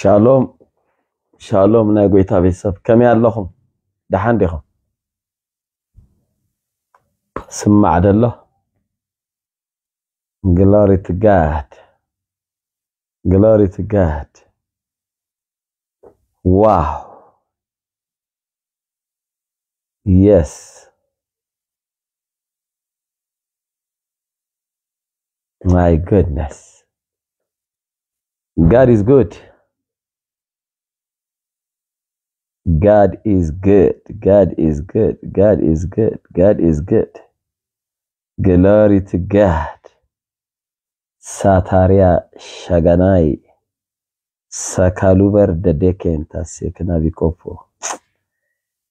ሻሎም ሻሎም ናይ ጎይታ ቤተሰብ ከመይ ኣለኹም ደሓን ዲኹም ስማዕ ደሎ ግሎሪ ቱ ጋድ ግሎሪ ቱ ጋድ ዋው የስ ማይ ጉድነስ ጋድ ኢዝ ጉድ God is good. God is good. God is good. God is good. Glory to God. Sataria Shaganai. Sakaluber the Dekenta Seknavikopo.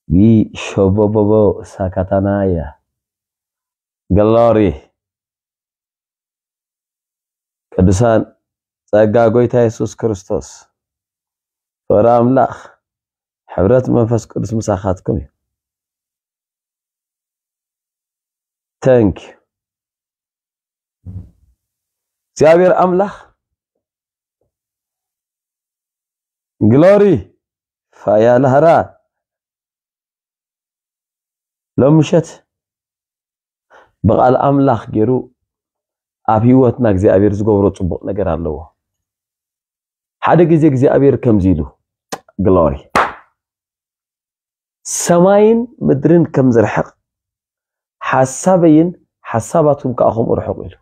Vi Shobobobo Sakatanaya. Glory. ቅዱሳን ጸጋ ጎይታ ኢየሱስ ክርስቶስ ፍረ ሕብረት መንፈስ ቅዱስ ምሳኻትኩም እዩ ተንኪ እግዚአብሔር አምላኽ ግሎሪ ፋያ ላህራ ሎም ምሸት ብቓል ኣምላኽ ገይሩ ኣብ ህይወትና እግዚኣብሔር ዝገብሮ ፅቡቅ ነገር ኣለዎ ሓደ ግዜ እግዚኣብሔር ከምዚ ኢሉ ግሎሪ سماين مدرن كم زرحق حسابين حساباتهم كأخهم أرحق إلو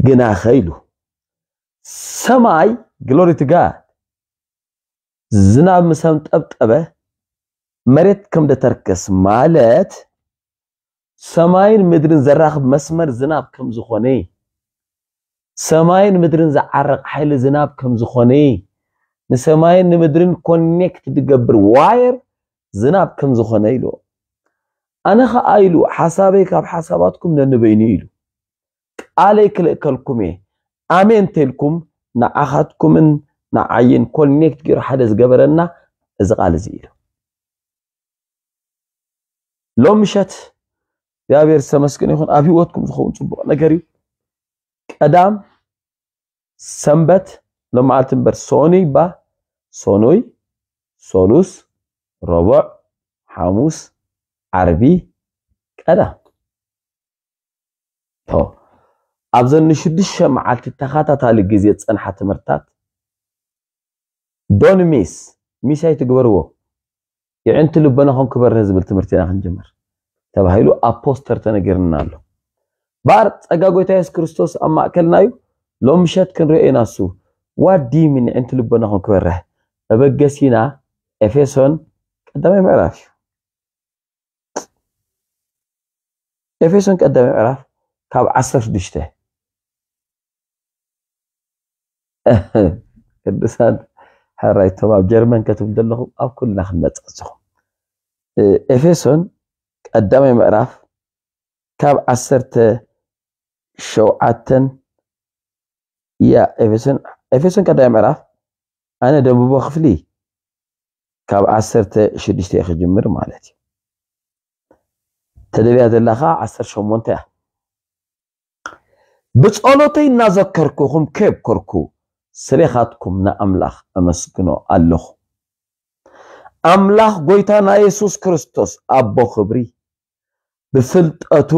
جنا خيلو سماي glory to God زناب مسامت أبت أبه مريت كم دتركس مالت سماين مدرن زرق مسمر زناب كم زخوني سماين مدرن زعرق حيل زناب كم زخوني نسماين مدرن كونكت بقبر wire ዝናብ ከም ዝኾነ ኢሉ ኣነ ኸዓ ኢሉ ሓሳበይ ካብ ሓሳባትኩም ነንበይኒ ኢሉ ቃለይ ክልእከልኩም እየ ኣሜ እንተይልኩም ንዓኻትኩምን ንዓይን ኮኔክት ገይሩ ሓደ ዝገበረና እዚ ቃል እዚ ኢሉ ሎም ምሸት እግዚኣብሔር ዝተመስገነ ይኹን ኣብ ሂወትኩም ዝኸውን ፅቡቅ ነገር እዩ ቀዳም ሰንበት ሎም መዓልቲ እምበር ሶኑይ ይባ ሶኑይ ሶሉስ ረቡዕ፣ ሐሙስ፣ ዓርቢ፣ ቀዳም ኣብዘኒ ሽዱሽተ መዓልቲ ተኸታታሊ ግዜ ፀንሓ ትምህርታት ዶን ሚስ ሚስ ኣይትግበርዎ ይዕንቲ ልበናኹም ክበርህ ዝብል ትምህርቲ ኢና ክንጀምር ተባሂሉ ኣብ ፖስተር ተነጊርና ኣሎ ባር ፀጋ ጎይታ የሱስ ክርስቶስ ኣብ ማእከልና እዩ ሎም ምሸት ክንሪኦ ኢና ሱ ዋዲሚን ዕንቲ ልበናኹም ክበርህ በበገሲና ኤፌሶን ቀዳማይ ምዕራፍ እዩ ኤፌሶን ቀዳማይ ምዕራፍ ካብ 16 ቅዱሳን ሕራይቶም ኣብ ጀርመን ከትብል ዘለኹም ኣብ ኩልና ክንመፅእ ስኹም ኤፌሶን ቀዳማይ ምዕራፍ ካብ 1 ሸውዓተን እያ ኤፌሶን ቀዳማይ ምዕራፍ ኣነ ደንብቦ ክፍሊ ካብ 16 ክጅምር ማለት እዩ ተደብያ ዘለኻ 18 እያ ብጸሎተይ እናዘከርኩኹም ከብከርኩ ስለኻትኩም ንኣምላኽ ኣመስግኖ ኣለኹ ኣምላኽ ጎይታና የሱስ ክርስቶስ ኣቦ ክብሪ ብፍልጠቱ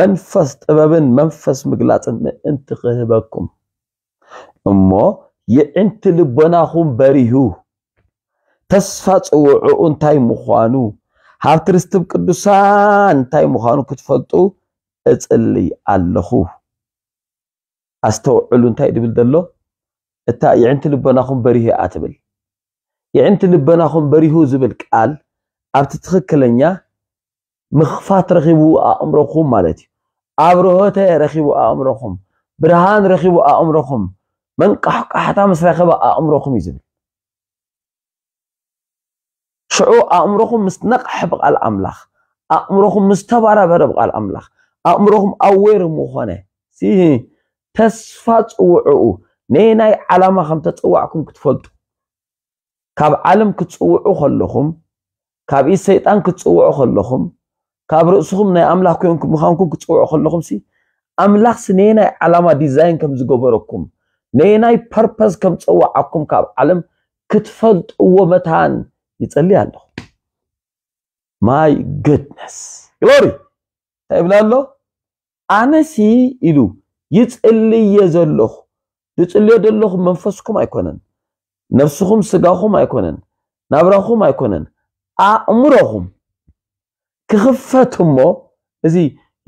መንፈስ ጥበብን መንፈስ ምግላፅን ምእንቲ ክህበኩም እሞ የዕንቲ ልቦናኹም በሪሁ ተስፋ ጽውዑኡ እንታይ ምዃኑ ሃብቲ ርስትብ ቅዱሳን እንታይ ምዃኑ ክትፈልጡ እፅልይ ኣለኹ ኣስተውዕሉ እንታይ ድብል ዘሎ እታ ይዕንቲ ልበናኹም በሪሁ እያ ትብል ይዕንቲ ልበናኹም በሪሁ ዝብል ቃል ኣብቲ ትኽክለኛ ምኽፋት ረኺቡ ኣእምሮኹም ማለት እዩ ኣብ ርሆተ ረኺቡ ኣእምሮኹም ብርሃን ረኺቡ ኣእምሮኹም መንቃሕቃሕታ ምስ ረኸበ ኣእምሮኹም እዩ ዝብል شعو أمرهم مستنق حبق الأملاخ أمرهم مستبارة بربق الأملاخ أمرهم أوير مخانة سيه تسفات وعو نيناي علامة خم تتوعكم كتفلت كاب علم كتوعو خلهم كاب إيه سيطان كتوعو خلهم كاب رؤسهم ناي أملاخ كيون كمخانكم كتوعو خلهم سي أملاخ سنيناي علامة ديزاين كم زغبركم نيناي پرپس كم تتوعكم كاب علم كتفلت ومتان متان ይጸልያለሁ። ማይ ጉድነስ ግሎሪ ታይብላለሁ ኣነሲ ኢሉ ይጽልየ ዘለኹ ዝጽልዮ ዘለኹ መንፈስኩም ኣይኮነን ነፍስኹም ስጋኹም ኣይኮነን ናብራኹም ኣይኮነን ኣእምሮኹም ክኽፈት እሞ እዚ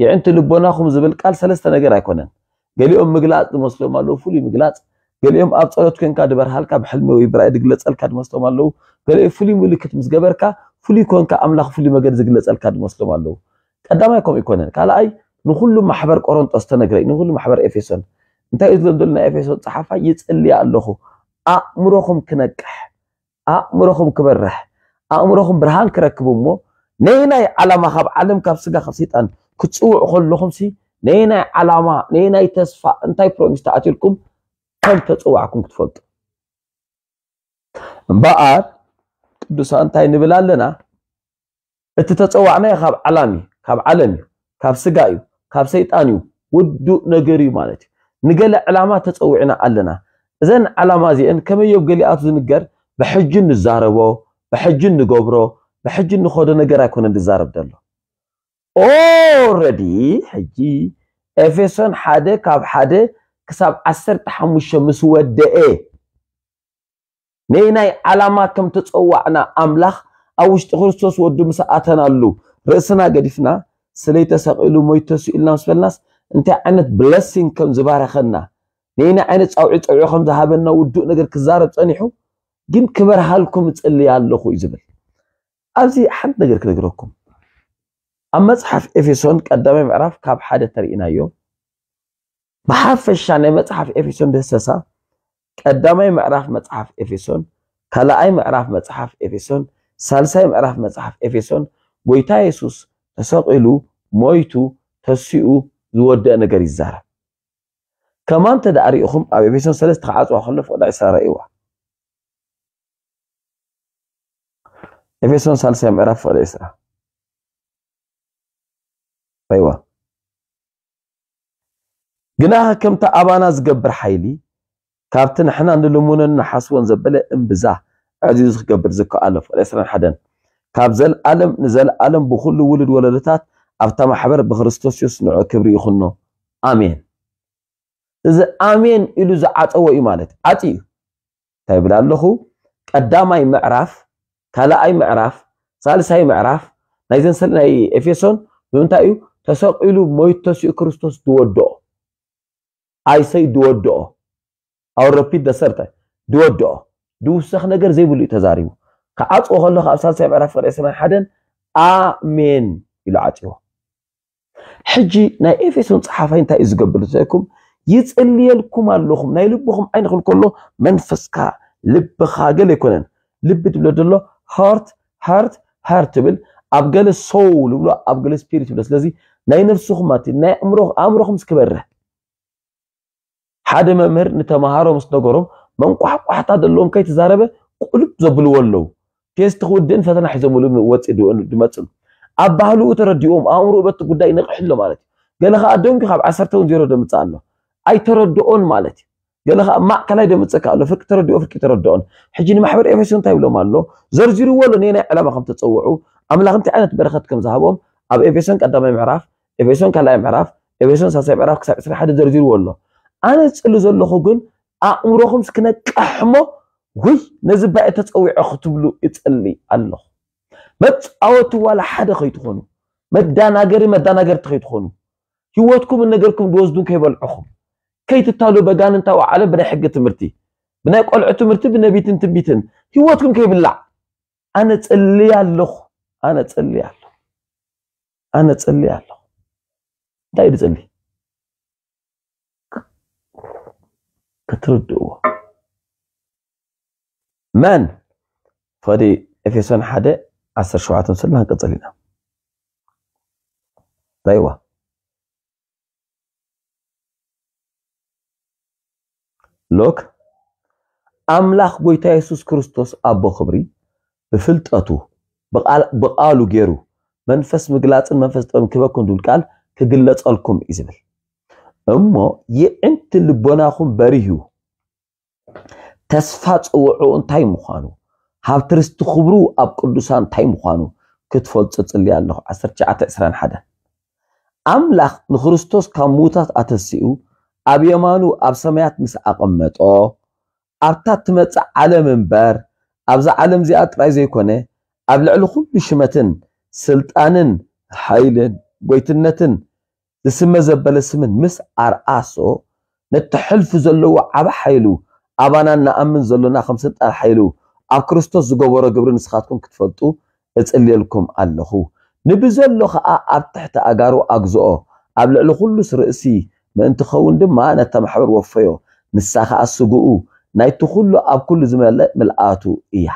የዕንቲ ልቦናኹም ዝብል ቃል ሰለስተ ነገር ኣይኮነን ገሊኦም ምግላፅ ዝመስሎም ኣለዉ ፍሉይ ምግላፅ ገሊኦም ኣብ ፀሎት ኮንካ ድበርሃልካ ብሕልሚ ወይ ብራእይ ዝግለፀልካ ድመስሎም ኣለው ገሊኦም ፍሉይ ምልክት ምስ ገበርካ ፍሉይ ኮንካ ኣምላኽ ፍሉይ መገዲ ዝግለፀልካ ድመስሎም ኣለው ቀዳማይ ከምኡ ይኮነን ካልኣይ ንኩሉ ማሕበር ቆሮንጦስ ተነግረ ንኩሉ ማሕበር ኤፌሶን እንታይ እዩ ዝብሎ ናይ ኤፌሶን ፀሓፋይ ይፅልያ ኣለኹ ኣእምሮኹም ክነቅሕ ኣእምሮኹም ክበርሕ ኣእምሮኹም ብርሃን ክረክብ እሞ ነይ ናይ ዓላማ ካብ ዓለም ካብ ስጋ ካብ ሰይጣን ክትፅውዑ ከለኹም ነይ ናይ ዓላማ ነይ ናይ ተስፋ እንታይ ፕሮሚስ ተኣትልኩም ከም ተፅዋዕኩም ክትፈልጡ እምበኣር ቅዱሳን እንታይ ንብል ኣለና እቲ ተፀዋዕናዮ ካብ ዓላም እዩ ካብ ዓለም እዩ ካብ ስጋ እዩ ካብ ሰይጣን እዩ ውዱእ ነገር እዩ ማለት እዩ ንገለ ዕላማ ተፀዊዕና ኣለና እዘን ዓላማ እዚአን ከመዮብ ገሊኣቱ ዝንገር ብሕጂ ንዛረቦ ብሕጂ ንገብሮ ብሕጂ ንኸዶ ነገር ኣይኮነን ዝዛረብ ዘሎ ኦልሬዲ ሕጂ ኤፌሶን ሓደ ካብ ሓደ ክሳብ 15 ምስ ወደአ ነይናይ ዓላማ ከም ተፀዋዕና ኣምላኽ ኣብ ውሽጢ ክርስቶስ ወዱ ምስ ኣተናሉ ርእስና ገዲፍና ስለይተሰቂሉ ሞይቶ ስኢልና ምስ በልናስ እንታይ ዓይነት ብለሲንግ ከም ዝባረኸና ነይና ዓይነት ፃውዒ ፀውዒ ከም ዝሃበና ውዱእ ነገር ክዛረብ ፀኒሑ ግን ክበርሃልኩም እፅልይ ኣለኹ እዩ ዝብል ኣብዚ ሓንቲ ነገር ክነግረኩም ኣብ መፅሓፍ ኤፌሶን ቀዳማይ ምዕራፍ ካብ ሓደ ተርእናዮ بحفش يعني متحف إفيسون ده سسا قدامي معرف متحف إفيسون كلا أي معرف متحف إفيسون سالساي معرف متحف إفيسون ويتا يسوس تساق إلو مويتو تسيئو زودة نقري الزارة كمان تدعري أخم أو إفيسون سلس تخعات وخلف ودع سارة إيوه إفيسون سالساي معرف ودع سارة أيوه ግና ከምታ አባና ዝገብር ሓይሊ ካብቲ ንሕና ንልሙንን ንሓስቦን ዘበለ እምብዛ ዕዝዩ ዝክገብር ዝከኣሎ ፍቅድ 21 ካብ ዘለዓለም ንዘለዓለም ብኩሉ ውሉድ ወለዶታት ኣብታ ማሕበር ብክርስቶስ ሱስ ንዑ ክብሪ ይኹኖ ኣሜን እዚ ኣሜን ኢሉ ዝዓፀዎ እዩ ማለት ዓፂ እዩ እንታይ ይብል ኣለኹ ቀዳማይ ምዕራፍ ካልኣይ ምዕራፍ ሳልሳይ ምዕራፍ ናይ ዘንሰለ ናይ ኤፌሶን ብምንታይ እዩ ተሰቂሉ ሞይቶ ሲኡ ክርስቶስ ዝወድኦ I say ድወድኦ I'll repeat the third time ድወድኦ ድውሳኽ ነገር ዘይብሉ እዩ ተዛሪቡ ክዓፅዎ ከሎ ካብ ሳልሳይ ምዕራፍ ፍቅሪ 21 ኣሜን ኢሉ ዓፂዎ ሕጂ ናይ ኤፌሶን ፀሓፋይ እንታይ እዩ ዝገብር ዝኩም ይፅልየልኩም ኣለኹም ናይ ልብኹም ዓይኒ ክብል ከሎ መንፈስካ ልብኻ ገለ ኣይኮነን ልቢ ትብሎ ዘሎ ሃርት ሃርት ሃርት ትብል ኣብ ገለ ሶው ልብሎ ኣብ ገለ ስፒሪት ይብሎ ስለዚ ናይ ነፍስኹም ማለት ናይ ኣእምሮኹም እስክበርህ ሓደ መምህር ንተማሃሮ ምስ ነገሮም መንቋሕቋሕታ ዘለዎም ከይተዛረበ ቁልብ ዘብልዎ ኣለዉ ቴስቲ ክውድእን ፈተና ሒዘምሉ ወፅእ ድመፅእ ኣብ ባህልኡ ተረዲኦም ኣእምሮ በቲ ጉዳይ ነቕሕሎ ማለት እዩ ገለ ከዓ ደንጊ ካብ ዓሰርተውን ዜሮ ደምፅእ ኣሎ ኣይተረድኦን ማለት እዩ ገለ ከዓ ማእከላይ ደምፅካ ኣሎ ፍርቂ ተረዲኦ ፍርቂ ተረድኦን ሕጂ ንማሕበር ኤፌሶን እንታይ ይብሎም ኣሎ ዘርዚርዎ ኣሎ ነ ናይ ዕላማ ከም ተፀውዑ ኣምላኽ እንታይ ዓይነት በረኸት ከም ዝሃቦም ኣብ ኤፌሶን ቀዳማይ ምዕራፍ ኤፌሶን ካልኣይ ምዕራፍ ኤፌሶን ሳሳይ ምዕራፍ ክሳብ 21 ዘርዚርዎ ኣሎ أنا تسألو زول لخوكن أمرو خمس كنا كحمو وي نزبا إتتقوي عخطب لو إتقلي الله مات أوتو ولا حدا خيط خونو مات دانا غري مات دانا غر تخيط خونو يواتكم إن غركم دوزدو كيبال عخم كي تتالو بغان انتاو على بنا حقة مرتي بنا يقول عتو مرتي بنا بيتن تبيتن يواتكم كيبال أنا تقلي الله أنا تقلي الله أنا تقلي الله دايري تقلي كتردوه من فدي افيسون حدا عصر شوعة سلها قتلنا طيوة لوك أملاخ بويتا يسوس كريستوس أبو خبري بفلت أتو بقال بقالو جيرو منفس مقلات المنفس تقوم كيف كندول قال تقلت ألكم إزبل እሞ የዕንቲ ልቦናኹም በሪህዩ ተስፋ ፅውዑ እንታይ ምዃኑ ሃብቲ ርስቲ ክብሩ ኣብ ቅዱሳን እንታይ ምዃኑ ክትፈልጡ ፅልይ ኣለኹ 1921 ኣምላኽ ንክርስቶስ ካብ ምዉታት ኣተሲኡ ኣብ የማኑ ኣብ ሰማያት ምስ ኣቐመጦ ኣብታ ትመፅእ ዓለም እምበር ኣብዛ ዓለም እዚኣ ጥራይ ዘይኮነ ኣብ ልዕሊ ኩሉ ሽመትን ስልጣንን ሓይልን ጎይትነትን ዘበለ ስምን ምስ ኣርኣሶ ነቲ ሕልፊ ዘለዎ ዓብ ሓይሉ ኣባና ንኣምን ዘለና ከም ስልጣን ሓይሉ ኣብ ክርስቶስ ዝገበሮ ግብሪ ንስኻትኩም ክትፈልጡ እፅልየልኩም ኣለኹ ንብዘሎ ከዓ ኣብ ትሕቲ ኣጋሩ ኣግዝኦ ኣብ ልዕሊ ኩሉ ስርእሲ ምእንቲ ኸውን ድማ ነታ ማሕበር ወፈዮ ንሳ ከዓ ስግኡ ናይቲ ኩሉ ኣብ ኩሉ ዝመልእ ምልኣቱ እያ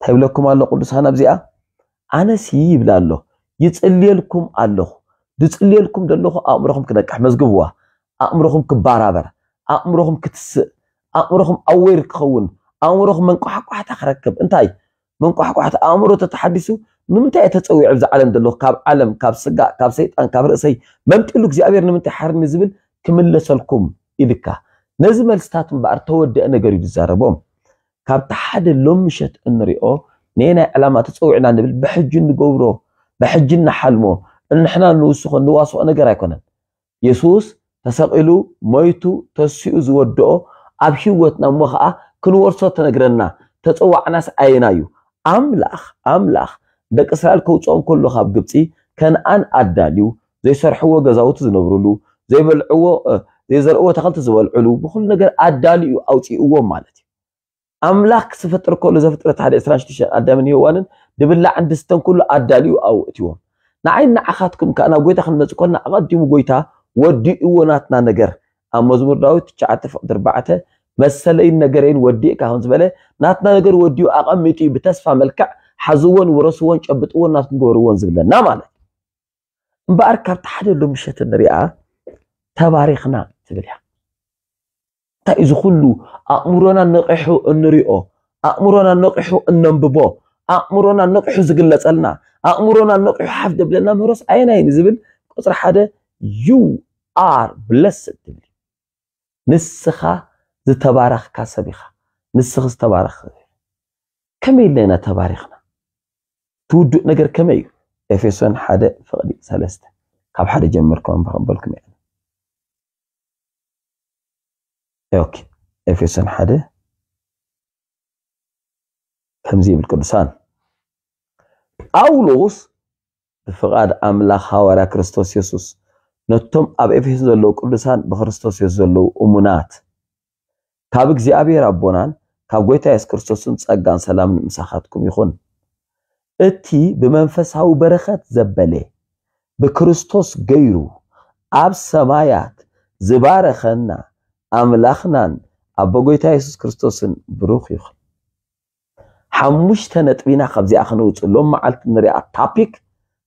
እንታይ ይብለኩም ኣሎ ቅዱሳን ኣብዚኣ ኣነሲ ይብላ ኣሎ ይፅልየልኩም ኣለኹ ዝፅልየልኩም ዘለኹ ኣእምሮኹም ክነቅሕ መዝግብዋ ኣእምሮኹም ክባራበር ኣእምሮኹም ክትስእ ኣእምሮኹም ኣወይር ክኸውን ኣእምሮኹም መንቋሕቋሕታ ክረክብ እንታይ መንቋሕቋሕታ ኣእምሮ ተተሓዲሱ ንምንታይ እየ ተፀዊዑ ብዚ ዓለም ዘለኹ ካብ ዓለም ካብ ስጋእ ካብ ሰይጣን ካብ ርእሰይ መምጢሉ እግዚኣብሔር ንምንታይ ሓርኒ ዝብል ክምለሰልኩም ኢልካ ነዚ መልስታት እምበኣር ተወደአ ነገር እዩ ዝዛረቦም ካብቲ ሓደ ሎም ምሸት እንሪኦ ነናይ ዕላማ ተፀዊዕና ንብል ብሕጂ ንገብሮ ብሕጂ እናሓልሞ ንሕና ንውስኹ ንዋስኦ ነገር ኣይኮነን የሱስ ተሰቂሉ ሞይቱ ተሲኡ ዝወድኦ ኣብ ሂወትና እሞ ከዓ ክንወርሶ ተነግረና ተፀዋዕናስ ኣየና እዩ ኣምላኽ ኣምላኽ ደቂ እስራኤል ከውፅኦም ከሎ ካብ ግብፂ ከነኣን ኣዳልዩ ዘይሰርሕዎ ገዛውቲ ዝነብሩሉ ዘይበልዕዎ ዘይዘርእዎ ተኽልቲ ዝበልዕሉ ብኩሉ ነገር ኣዳልዩ ኣውፂእዎም ማለት እዩ ኣምላኽ ክስፈጥር ከሎ ዘፍጥረት ሓደ 26 ኣዳምን ሄዋንን ድብላዕን ድስተን ኩሉ ኣዳልዩ ኣውእትዎም ንዓይን ንዓኻትኩም ከዓ ናብ ጎይታ ክንመፅእ ኮልና ኣቐዲሙ ጎይታ ወዲእዎ ናትና ነገር ኣብ መዝሙር ዳዊት 9 ፍቅድ 4 መሰለይን ነገረይን ወዲእካ ከም ዝበለ ናትና ነገር ወዲኡ ኣቐሚጡ እዩ ብተስፋ መልክዕ ሓዝዎን ውረስዎን ጨብጥዎን ናትኩም ገበርዎን ዝብለና ማለት እምበኣር ካብቲ ሓደ ሎ ንሪኣ ተባሪኽና ትብል እያ እንታይ እዚ ኩሉ ኣእምሮና ነቂሑ እንሪኦ ኣእምሮና ነቂሑ እነንብቦ ኣእምሮና ዝግለፀልና أمرنا نقي حافظ بلنا مرس أين أين زبل قصر حدا you are blessed نسخة ذ تبارخ كسبيخة نسخة تبارخ كم يلنا تبارخنا تود نجر كم يو إفسون حدا فقدي سلست كاب حدا جمركم بقبلكم يعني أوكي إفسون حدا همزي بالكرسان ጳውሎስ ብፍቓድ ኣምላኽ ሃዋርያ ክርስቶስ የሱስ ነቶም ኣብ ኤፌሶን ዘለዉ ቅዱሳን ብክርስቶስ የሱስ ዘለዉ እሙናት ካብ እግዚኣብሔር ኣቦናን ካብ ጎይታ የሱስ ክርስቶስን ፀጋን ሰላም ንምሳኻትኩም ይኹን እቲ ብመንፈሳዊ በረኸት ዘበለ ብክርስቶስ ገይሩ ኣብ ሰማያት ዝባረኸና ኣምላኽናን ኣቦ ጎይታ የሱስ ክርስቶስን ብሩኽ ይኹን حموش تنت بينا خبزي ما لوم مع النري أتابيك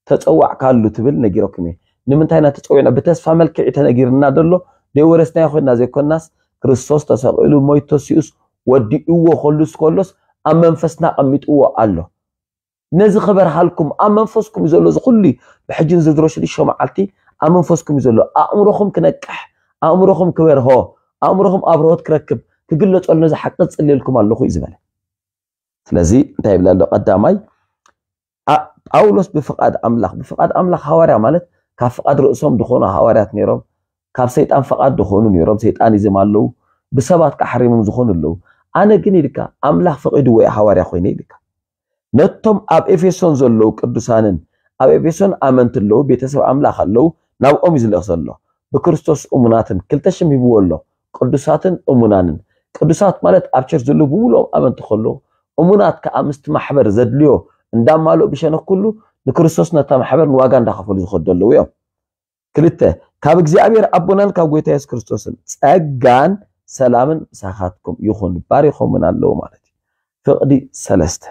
تتوع كله تبل نجيرك مي نمن تاينا تتوعنا بتس فمل كعته نجير نادلو نورسنا يا خود نازك الناس كرسوس تصل إلو مايتوسيوس ودي هو خلص خلص أما نفسنا أميت هو الله نزل خبر حالكم أما نفسكم يزولوا زخلي بحجن زدروش ليش هم عالتي أما نفسكم يزولوا أمرهم كنكح أمرهم كبر ها أمرهم أبرهات كركب تقول له تقول نزل حقت سأل لكم الله خو إزباله ስለዚ እንታይ ይብላ ኣሎ ቀዳማይ ጳውሎስ ብፍቃድ ኣምላኽ ብፍቃድ ኣምላኽ ሃዋርያ ማለት ካብ ፍቃድ ርእሶም ድኾኑ ሃዋርያት ነይሮም ካብ ሰይጣን ፍቃድ ድኾኑ ነይሮም ሰይጣን ይዝም ኣለው ብሰባት ከዓ ሓሪሞም ዝኾኑ ኣለው ኣነ ግን ኢልካ ኣምላኽ ፈቒዱ ወይ ሃዋርያ ኮይኑ ኢልካ ነቶም ኣብ ኤፌሶን ዘለው ቅዱሳንን ኣብ ኤፌሶን ኣመንቲ ኣለው ቤተሰብ ኣምላኽ ኣለው ናብኦም እዩ ዝልእኽ ዘሎ ብክርስቶስ እሙናትን ክልተ ሽም ሂብዎ ኣሎ ቅዱሳትን እሙናንን ቅዱሳት ማለት ኣብ ቸርች ዘሎ ብውሎም ኣመንቲ ከለዉ أمونات كأمست محبر زدليو ندام مالو بشان كله نكرسوس نتا محبر نواغان داخفل يخدلو يو كلتة كابك زي أبير أبونان كابويتا يس كرسوسن سأغان سلامن ساخاتكم يخون باريخو من اللو مالتي فقدي سلست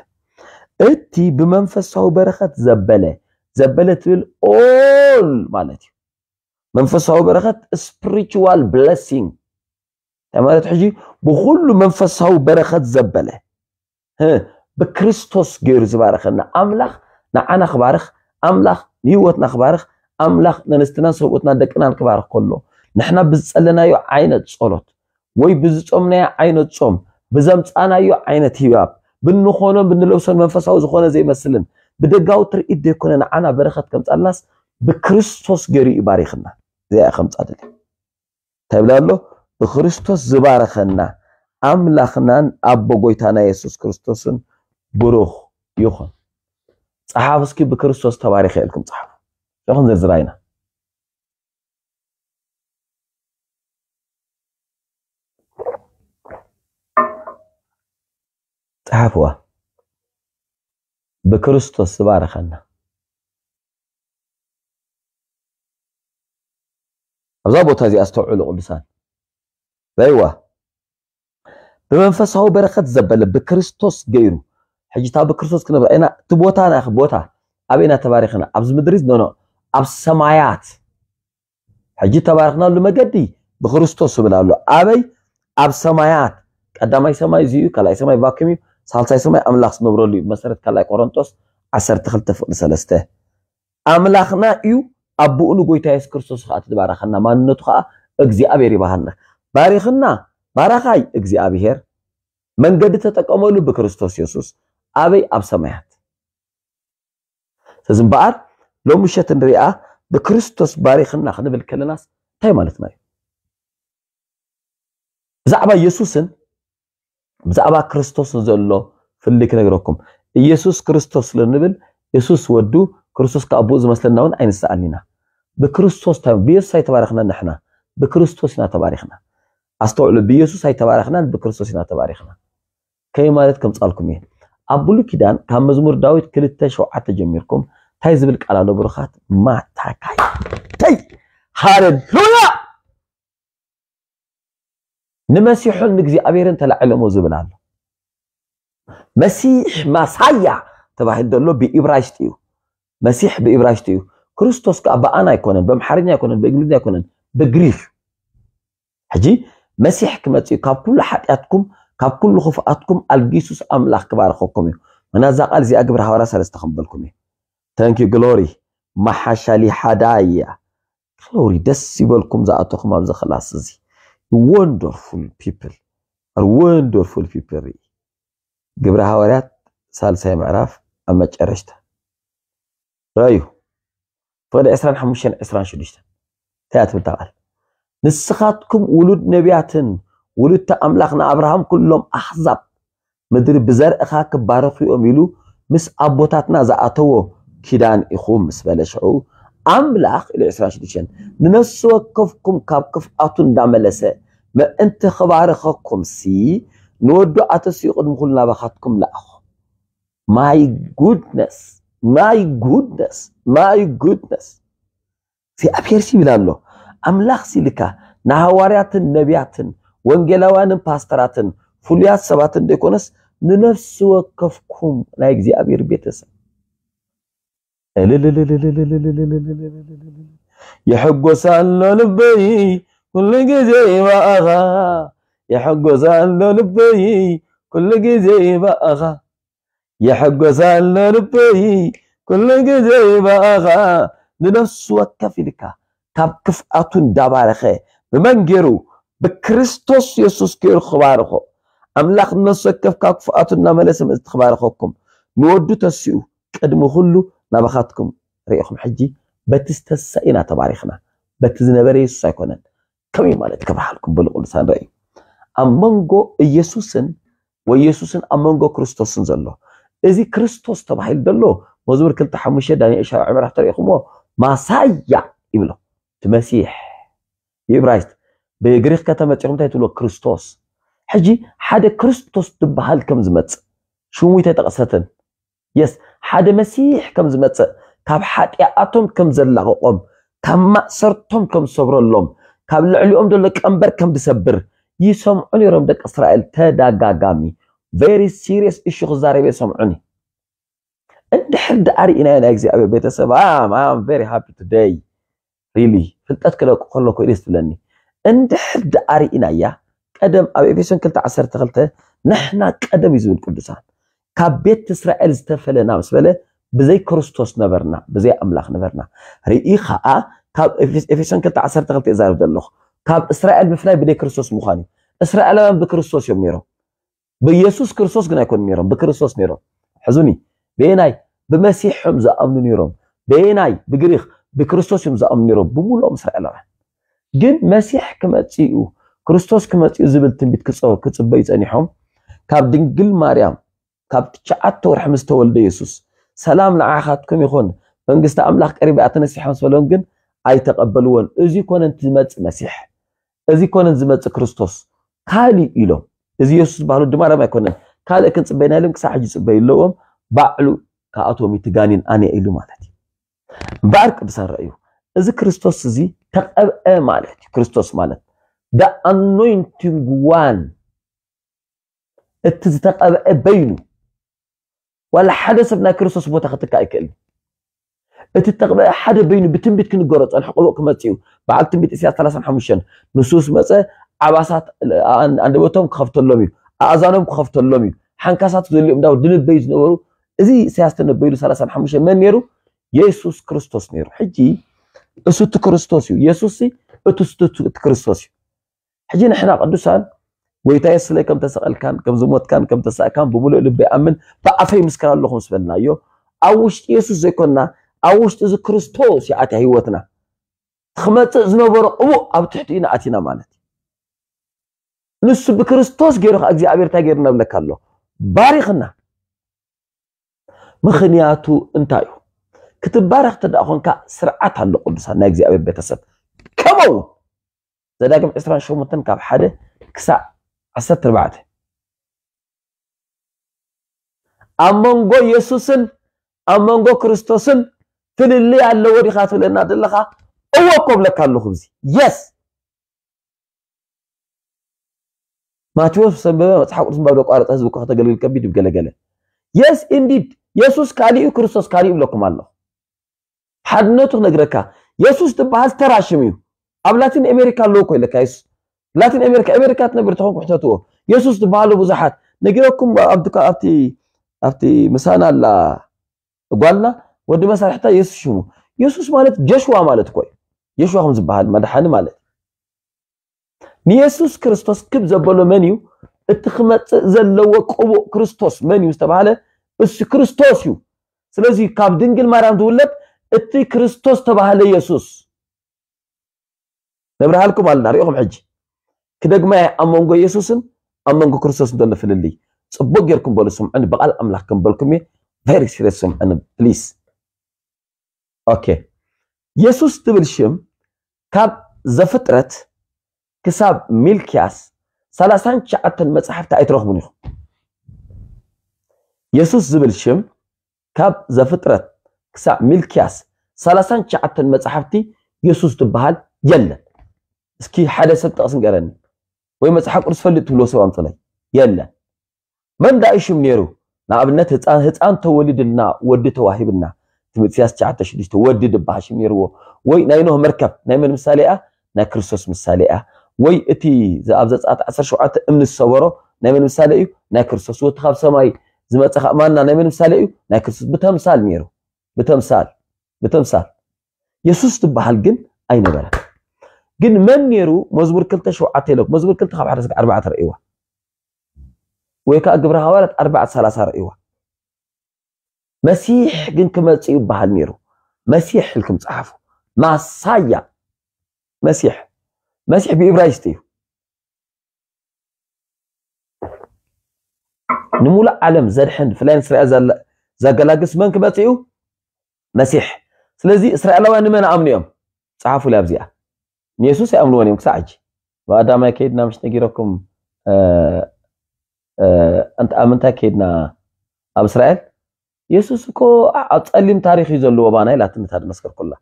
اتي بمنفس هو برخات زبالة زبالة تبيل أول مالتي منفس هو برخات spiritual blessing تمارت حجي بخلو منفس هو برخات زبالة ብክርስቶስ ገይሩ ዝባረኸና ኣምላኽ ንዓና ክባርኽ ኣምላኽ ንሂወትና ክባርኽ ኣምላኽ ነንስትናን ሰብኡትናን ደቅናን ክባርኽ ከሎ ንሕና ብዝፀለናዮ ዓይነት ፀሎት ወይ ብዝፆምናዮ ዓይነት ፆም ብዘምፃናዮ ዓይነት ሂባብ ብንኾኖን ብንለብሶን መንፈሳዊ ዝኾነ ዘይመስልን ብደጋዊ ትርኢት ዘይኮነ ንዓና በረኸት ከምፃልናስ ብክርስቶስ ገይሩ እዩ ባሪኽና እዚኣ ከምፃ ድል እንታይ ብላ ኣሎ ብክርስቶስ ዝባረኸና املاخنان ابوغويتانا يسوس كريستوسن بروخ يوخن صحابسكي بكريستوس تواريخ يلكم صحاب يوخن زرزراينا صحابوا بكريستوس بارخنا أبزابو تازي أستوعي لقلسان بيوه ብመንፈሳዊ በረከት ዘበለ ብክርስቶስ ገይሩ ሕጂ ታብ ብክርስቶስ ክንብራ ኢና እቲ ቦታ ናይ ቦታ ኣበይና ተባሪኽና ኣብዚ ምድሪ ኖኖ ኣብ ሰማያት ሕጂ ተባሪኽናሉ መገዲ ብክርስቶስ ይብል ኣሎ ኣበይ ኣብ ሰማያት ቀዳማይ ሰማይ እዚ እዩ ካልኣይ ሰማይ ቫኩም እዩ ሳልሳይ ሰማይ ኣምላኽ ዝነብረሉ እዩ መሰረት ካልኣይ ቆሮንጦስ 12 ፍቅዲ 3 ኣምላኽና እዩ ኣቦኡኑ ጎይታ የሱስ ክርስቶስ ከዓ ትባረኸና ማንነቱ ከዓ እግዚኣብሔር ይባሃልና ባሪኽና ባራኻይ እግዚአብሔር መንገድ ተጠቀመሉ ብክርስቶስ ኢየሱስ አበይ ኣብ ሰማያት ስለዚ እምበኣር ሎሚ ሸት ንሪኣ ብክርስቶስ ባሪኽና ክንብል ከለናስ እንታይ ማለት እዩ ብዛዕባ ኢየሱስን ብዛዕባ ክርስቶስን ዘሎ ፍልይ ክነግረኩም ኢየሱስ ክርስቶስ ስለንብል ኢየሱስ ወዱ ክርስቶስ ከዓ ኣቦኡ ዝመስለና እውን ኣይንሰኣኒና ብክርስቶስ ብየሱስ ኣይተባረኽና ንሕና ብክርስቶስ ኢና ተባሪኽና استولو بيسوس هاي تباركنا بكرسوس هنا تباركنا كي مالت كم تسألكم يه أبولو كدان كم مزمور داويت كلتا شو عطا جميركم تايز بلك على نبرخات ما تاكاي تاي هاردلولا نمسيح نقزي أبيرن تلعلم وزبنان مسيح ما سايا تباه الدولو بإبراشتيو مسيح بإبراشتيو كرستوس كأبا أنا يكونن بمحارين يكونن بإنجلين يكونن بقريف هجي መሲሕ ክመፅኡ ካብ ኩሉ ሓጢኣትኩም ካብ ኩሉ ክፍኣትኩም ኣልጊሱስ ኣምላኽ ክባርኸኩም እዩ ምናዛ ቃል እዚኣ ግብሪ ሃዋርያ ሰለስተ ከምበልኩም እየ ተንኪ ግሎሪ ማሓሻሊ ሓዳያ ግሎሪ ደስ ይበልኩም ዝኣተኹም ኣብዚ ክላስ እዚ ወንደርፉል ፒፕል ወንደርፉል ፒፕል ርኢ ግብሪ ሃዋርያት ሳልሳይ ምዕራፍ ኣብ መጨረሽታ ረአዩ ፍቅዲ 25 26 እንታይ እያ ትብል ታ ቃል ንስኻትኩም ውሉድ ነቢያትን ውሉድቲ ኣምላኽ ንኣብርሃም ኩሎም ኣሕዛብ ምድሪ ብዘርእኻ ክባረኹ እዮም ኢሉ ምስ ኣቦታትና ዝኣተዎ ኪዳን ኢኹም ምስ በለ ኣምላኽ ኢሉ 26 ንነፍሲ ወከፍኩም ካብ ክፍኣቱ እንዳመለሰ ምእንቲ ክባርኸኩም ሲ ንወዱ ኣተሲኡ ቅድሚ ኩሉ ናባኻትኩም ለኣኹ ማይ ጉድነስ ማይ ጉድነስ ማይ ጉድነስ እግዚኣብሔር ይብል ኣሎ አምላክ ሲልካ ናሐዋርያትን ነቢያትን ወንጌላውያንን ፓስተራትን ፍሉያት ሰባትን ደይኮነስ ንነፍስ ወከፍኩም ናይ እግዚአብሔር ቤተሰብ የሕጎሳሎ ልበይ ኩሉ ጊዜ በአኻ የሕጎሳሎ ልበይ ኩሉ ጊዜ በአኻ የሕጎሳሎ ልበይ ኩሉ ጊዜ በአኻ ንነፍስ ወከፍ ይልካ ካብ ክፍኣቱ እንዳባረኸ ብመን ገይሩ ብክርስቶስ የሱስ ገይሩ ክባርኾ ኣምላኽ ንመሰከፍ ካብ ክፍኣቱ እናመለሰ ምእንቲ ክባርኸኩም ንወዱ ተሲኡ ቅድሚ ኩሉ ናባኻትኩም ሪኢኹም ሕጂ በቲ ዝተሳ ኢና ተባሪኽና በቲ ዝነበረ የሱስ ኣይኮነን ከመይ ማለት ክበሃል ክብሉ ቅዱሳን ርኢ ኣብ መንጎ ኢየሱስን ወኢየሱስን ኣብ መንጎ ክርስቶስን ዘሎ እዚ ክርስቶስ ተባሂሉ ዘሎ መዝሙር ክልተ ሓሙሽተ ዳንኤል ሻ ዕምራፍ ተሪኢኹምዎ ማሳያ ይብሎ تمسيح يبرايست ብግሪክ ከተመፂኹም እንታይ ትብሎ ክርስቶስ ሕጂ ሓደ ክርስቶስ ትበሃል ከም ዝመፅእ ሽሙ ተጠቕሰትን የስ ሓደ መሲሕ ከም ዝመፅእ ካብ ሓጢኣቶም ከም ዘላቕቆም ካብ ማእሰርቶም ከም ዝሰብረሎም ካብ ልዕሊኦም ዘሎ ቀንበር ከም ዝሰብር ይሰምዑ ነይሮም ደቂ እስራኤል ተዳጋጋሚ ቨሪ ሲሪየስ እሹ ክዛረበ የሰምዑኒ እንድሕር ዳኣ ርኢናዮ ናይ እግዚኣብሔር ቤተሰብ ኣም ቨሪ ሃፒ ቱደይ really ፍልጠት ክለቁ ከለኩ ኢለ ዝብለኒ እንድሕድ ኣርኢና እያ ቀደም ኣብ ኤፌሶን 2 12 ንሕና ቀደም እዩ ዝብል ቅዱሳን ካብ ቤት እስራኤል ዝተፈለና ምስ በለ ብዘይ ክርስቶስ ነበርና ብዘይ ኣምላኽ ነበርና ርኢ ከዓ ካብ ኤፌሶን 2 12 እዛረብ ዘለኹ ካብ እስራኤል ብፍላይ ብደይ ክርስቶስ ምዃን እዩ እስራኤላውያን ብክርስቶስ እዮም ነይሮም ብኢየሱስ ክርስቶስ ግን ኣይኮኑ ነይሮም ብክርስቶስ ነይሮም ሕዙኒ ቤናይ ብመሲሖም ዝኣምኑ ነይሮም ቤናይ ብግሪክ ብክርስቶስ እዮም ዝኣምኑ ነይሮም ብሙሉኦም እስራኤላውያን ግን መሲሕ ክመፅእ እዩ ክርስቶስ ክመፅኡ ዝብል ትንቢት ክፅበዩ ፀኒሖም ካብ ድንግል ማርያም ካብ ትሸዓተ ወርሒ ምስ ተወልደ የሱስ ሰላም ንዓኻትኩም ይኹን መንግስቲ ኣምላኽ ቀሪባ ተነሲሖም ዝበሎም ግን ኣይተቐበልዎን እዚ ኮነን ዝመፅእ መሲሕ እዚ ኮነን ዝመፅእ ክርስቶስ ካሊእ ኢሎም እዚ የሱስ ዝበሃሉ ድማ ኣይኮነን ካልእ ክንፅበይና ኢሎም ክሳብ ሕጂ ፅበይ ኣለዎም ባዕሉ ካብኣቶም ይትጋኒን ኣነ ኢሉ ማለት እዩ በዓርቂ ተሰራ እዩ እዚ ክርስቶስ እዚ ተቐብአ ማለት እዩ ክርስቶስ ማለት ዳ ኣኖይንቲንግ ዋን እቲ ዝተቐብአ በይኑ ዋላ ሓደ ሰብ ናይ ክርስቶስ ቦታ ክትካ ኣይክእል እቲ ተቕብአ ሓደ በይኑ ብትንቢት ክንገሮ ፀንሐ ቆቡቕ ክመፅ እዩ በዓል ትንቢት እስያስ 35 ንሱስ መፀ ዓባሳት አንደበቶም ክኸፍተሎም እዩ ኣእዛኖም ክኸፍተሎም እዩ ሓንካሳት ዘልዮም ዳው ድንበዩ ዝነበሩ እዚ እስያስ ተነበይሉ 35 መን ነይሩ የሱስ ክርስቶስ ነይሩ ሕጂ እሱ እቲ ክርስቶስ እዩ የሱስ እቲ ክርስቶስ እዩ ሕጂ ንሕና ቅዱሳን ጎይታዬ ስለይ ከም ተሰቀልካን ከም ዝሞትካን ብምሉእ ልበይ ኣምን ብዓፈይ ምስክር ኣለኹም ዝበልናዮ ኣብ ውሽጢ የሱስ ዘይኮንና ኣብ ውሽጢ እዚ ክርስቶስ ይኣትያ ሂወትና ትክመፅእ ዝነበሮ ቅቡእ ኣብ ትሕቲኡ ንኣትና ማለት እዩ ንሱ ብክርስቶስ ገይሩ ከዓ እግዚኣብሔር እንታይ ገይሩ ነብለካ ኣሎ ባሪኽና ምክንያቱ እንታይ እዩ ክትባረኽ ተደኣ ኮንካ ስርዓት ኣሎ ቅዱሳን ናይ እግዚኣብሔር ቤተሰብ ከመውን ዘዳግም 28 ካብ ሓደ ክሳብ 14 ኣብ መንጎ ኢየሱስን ኣብ መንጎ ክርስቶስን ፍልልይ ኣለዎ ዲኻ ትብለና ዘለካ እወ ከብለካ ኣለኹ እዚ የስ ማቴዎስ ሰንበበ መፅሓፍ ቅዱስ ባብ ደቋረፀ ህዝቢ ከተገልግል ከቢድ ብገለገለ የስ ኢንዲድ የሱስ ካሊእ ክርስቶስ ካሊእ ይብለኩም ኣለኹ ሓድነቱ ክነግረካ የሱስ ትበሃል ተራሽም እዩ ኣብ ላቲን ኣሜሪካ ኣለዎ ኮ ኢለካ ላቲን ኣሜሪካ ኣሜሪካ ትነብር ተኾንኩ ሕተትዎ የሱስ ዝበሃሉ ብዙሓት ነጊረኩም ኣብቲ ምሳና ኣላ ጓልና ወዲ መሳርሕታ የሱስ ሽሙ የሱስ ማለት ጀሽዋ ማለት ኮ እዩ ከም ዝበሃል መድሓኒ ማለት ንየሱስ ክርስቶስ ክብ ዘበሎ መን እዩ እቲ ክመፅእ ዘለዎ ቅቡእ ክርስቶስ መን እዩ ዝተባሃለ እሱ ክርስቶስ እዩ ስለዚ ካብ ድንግል ማርያም ዝውለድ እቲ ክርስቶስ ተባህለ ኢየሱስ ነብርሃልኩም ኣለና ሪኢኹም ሕጂ ክደግማየ ኣብ መንጎ ኢየሱስን ኣብ መንጎ ክርስቶስ ዘሎ ፍልልይ ፅቡቅ ጌርኩም በሉ ስምዑኒ ብቓል ኣምላኽ ከምበልኩም እየ ቨሪ ሲሪስ ስምዑኒ ፕሊስ ኦኬ የሱስ ትብል ሽም ካብ ዘፍጥረት ክሳብ ሚልክያስ ሳላሳን ሸዓተን መፅሓፍቲ ኣይትረኽቡን ኢኹም የሱስ ዝብል ሽም ካብ ዘፍጥረት ክሳብ ሚልክያስ 39 መፅሓፍቲ የሱስ ትበሃል የለን እስኪ ሓደ ሰብ ጥቕስ ንገረኒ ወይ መፅሓፍ ቅዱስ ፈልጥ ትብሎ ሰብ ጥለይ የለን መን ዳእ ሽም ነይሩ ንኣብነት ህፃን ተወሊድልና ወዲ ተዋሂብና ትምትያስ 96 ወዲ ድበሃል ሽም ነይርዎ ወይ ናይ ኖህ መርከብ ናይ መን ምሳሌ እያ ናይ ክርስቶስ ምሳሌ እያ ወይ እቲ ኣብ ዘፃት 17 እምኒ ዝሰበሮ ናይ መን ምሳሌ እዩ ናይ ክርስቶስ ወቲ ካብ ሰማይ ዝመፀ ማና ናይ መን ምሳሌ እዩ ናይ ክርስቶስ ብተምሳል ነይሩ بتمثال بتمثال يسوس تبحل الجن أي نبلة جن من يرو مزبور كل تشو عتيلك مزبور كل تخاف حرسك أربعة رأيوة ويكا أقبرها ولد أربعة ثلاثة رأيوة مسيح جن كما بها نيرو مسيح لكم تصحفوا ما صايا مسيح مسيح بإبرايستيو نمول علم زرحن فلان سرع زل زقلاقس من كباتيو مسيح سلزي إسرائيل وين من أمن يوم صحفوا لابزيا يسوع يأمن وين يكسعج وهذا ما كيدنا مش نجيركم أنت أمنت كيدنا أم إسرائيل يسوع كو أتعلم تاريخ يزول وبانا لا تنتهي مسكر كله